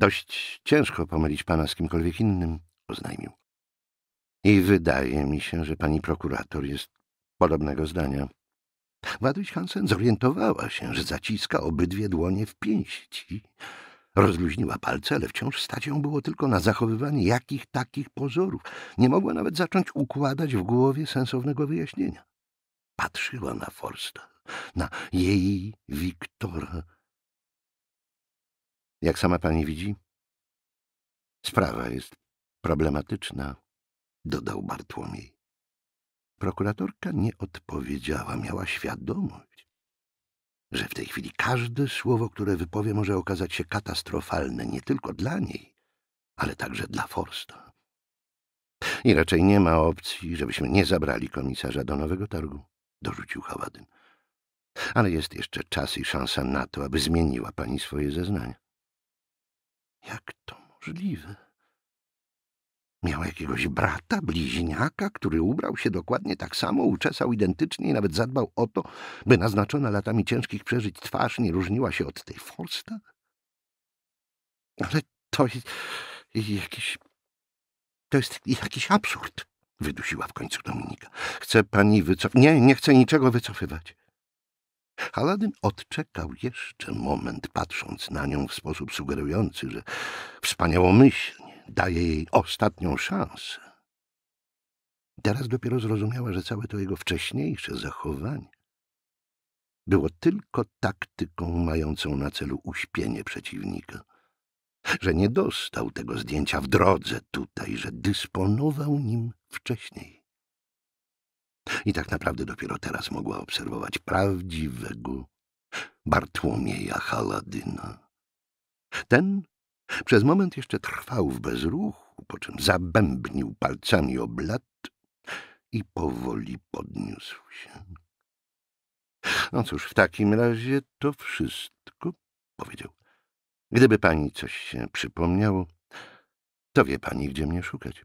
Dość ciężko pomylić pana z kimkolwiek innym, oznajmił. I wydaje mi się, że pani prokurator jest podobnego zdania. Maduś Hansen zorientowała się, że zaciska obydwie dłonie w pięści. Rozluźniła palce, ale wciąż stać ją było tylko na zachowywanie jakich takich pozorów. Nie mogła nawet zacząć układać w głowie sensownego wyjaśnienia. Patrzyła na Forsta, na jej Wiktora, jak sama pani widzi, sprawa jest problematyczna, dodał Bartłomiej. Prokuratorka nie odpowiedziała, miała świadomość, że w tej chwili każde słowo, które wypowie, może okazać się katastrofalne nie tylko dla niej, ale także dla Forsta. I raczej nie ma opcji, żebyśmy nie zabrali komisarza do nowego targu, dorzucił Haładyn. Ale jest jeszcze czas i szansa na to, aby zmieniła pani swoje zeznania. Jak to możliwe? Miał jakiegoś brata, bliźniaka, który ubrał się dokładnie tak samo, uczesał identycznie i nawet zadbał o to, by naznaczona latami ciężkich przeżyć twarz nie różniła się od tej Forsta? Ale to jest jakiś... to jest jakiś absurd, wydusiła w końcu Dominika. Chce pani wycofać... Nie, nie chcę niczego wycofywać. Aladyn odczekał jeszcze moment, patrząc na nią w sposób sugerujący, że wspaniałomyślnie daje jej ostatnią szansę. Teraz dopiero zrozumiała, że całe to jego wcześniejsze zachowanie było tylko taktyką mającą na celu uśpienie przeciwnika, że nie dostał tego zdjęcia w drodze tutaj, że dysponował nim wcześniej i tak naprawdę dopiero teraz mogła obserwować prawdziwego Bartłomieja Haladyna. Ten przez moment jeszcze trwał w bezruchu, po czym zabębnił palcami o blat i powoli podniósł się. No cóż, w takim razie to wszystko, powiedział. Gdyby pani coś się przypomniało, to wie pani, gdzie mnie szukać.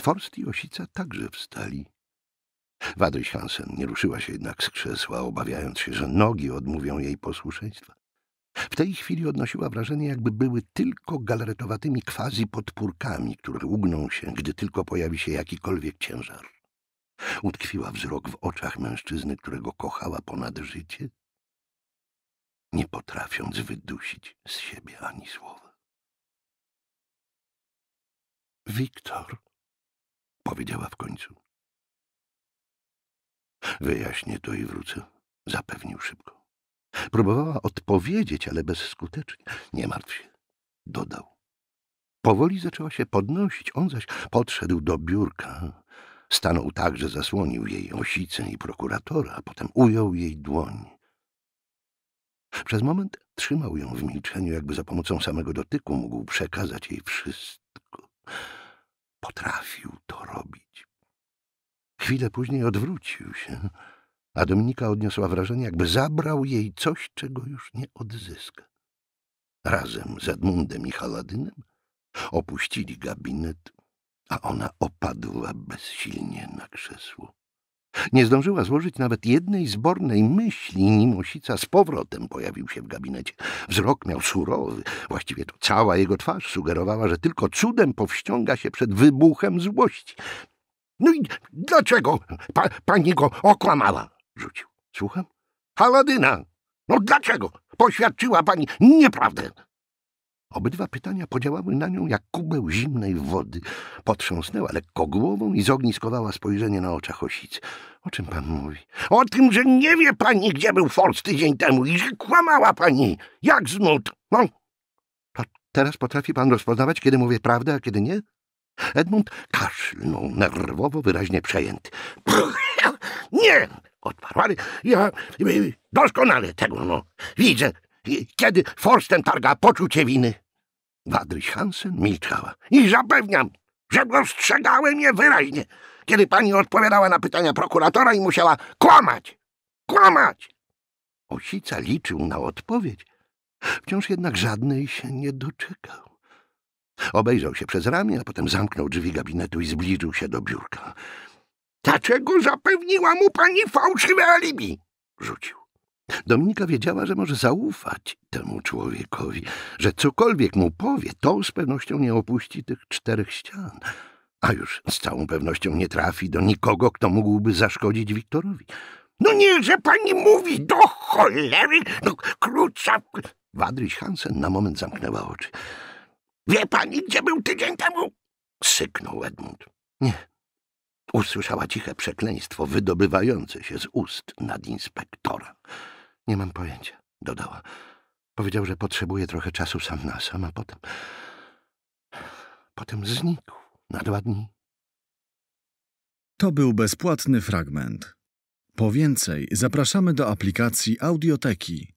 Forst i Osica także wstali. Waduś Hansen nie ruszyła się jednak z krzesła, obawiając się, że nogi odmówią jej posłuszeństwa. W tej chwili odnosiła wrażenie, jakby były tylko galaretowatymi quasi-podpórkami, które ugną się, gdy tylko pojawi się jakikolwiek ciężar. Utkwiła wzrok w oczach mężczyzny, którego kochała ponad życie, nie potrafiąc wydusić z siebie ani słowa. Wiktor, powiedziała w końcu. Wyjaśnię to i wrócę, zapewnił szybko. Próbowała odpowiedzieć, ale bezskutecznie. Nie martw się, dodał. Powoli zaczęła się podnosić, on zaś podszedł do biurka. Stanął tak, że zasłonił jej osicę i prokuratora, a potem ujął jej dłoń. Przez moment trzymał ją w milczeniu, jakby za pomocą samego dotyku mógł przekazać jej wszystko. Potrafił to robić. Chwilę później odwrócił się, a Dominika odniosła wrażenie, jakby zabrał jej coś, czego już nie odzyska. Razem z Edmundem i Haladynem opuścili gabinet, a ona opadła bezsilnie na krzesło. Nie zdążyła złożyć nawet jednej zbornej myśli, nim osica z powrotem pojawił się w gabinecie. Wzrok miał surowy, właściwie to cała jego twarz sugerowała, że tylko cudem powściąga się przed wybuchem złości. No i dlaczego pa, pani go okłamała? Rzucił. Słucham? Haladyna! No dlaczego poświadczyła pani nieprawdę? Obydwa pytania podziałały na nią jak kubeł zimnej wody. Potrząsnęła lekko głową i zogniskowała spojrzenie na oczach osicy. O czym pan mówi? O tym, że nie wie pani, gdzie był Forst tydzień temu i że kłamała pani. Jak znud. No. A teraz potrafi pan rozpoznawać, kiedy mówię prawdę, a kiedy nie? Edmund kaszlnął nerwowo, wyraźnie przejęty. Nie! odparł, ale ja y, doskonale tego no, widzę, y, kiedy Forsten targa poczucie winy. Wadryś Hansen milczała. I zapewniam, że dostrzegałem je wyraźnie, kiedy pani odpowiadała na pytania prokuratora i musiała kłamać, kłamać. Osica liczył na odpowiedź, wciąż jednak żadnej się nie doczekał. Obejrzał się przez ramię, a potem zamknął drzwi gabinetu i zbliżył się do biurka. Dlaczego zapewniła mu pani fałszywe alibi? Rzucił. Dominika wiedziała, że może zaufać temu człowiekowi, że cokolwiek mu powie, to z pewnością nie opuści tych czterech ścian, a już z całą pewnością nie trafi do nikogo, kto mógłby zaszkodzić Wiktorowi. No nie, że pani mówi, do cholery, no krócza... Wadryś Hansen na moment zamknęła oczy. Wie pani, gdzie był tydzień temu? Syknął Edmund. Nie. Usłyszała ciche przekleństwo wydobywające się z ust nadinspektora. Nie mam pojęcia, dodała. Powiedział, że potrzebuje trochę czasu sam na sam, a potem... Potem znikł na dwa dni. To był bezpłatny fragment. Po więcej zapraszamy do aplikacji Audioteki.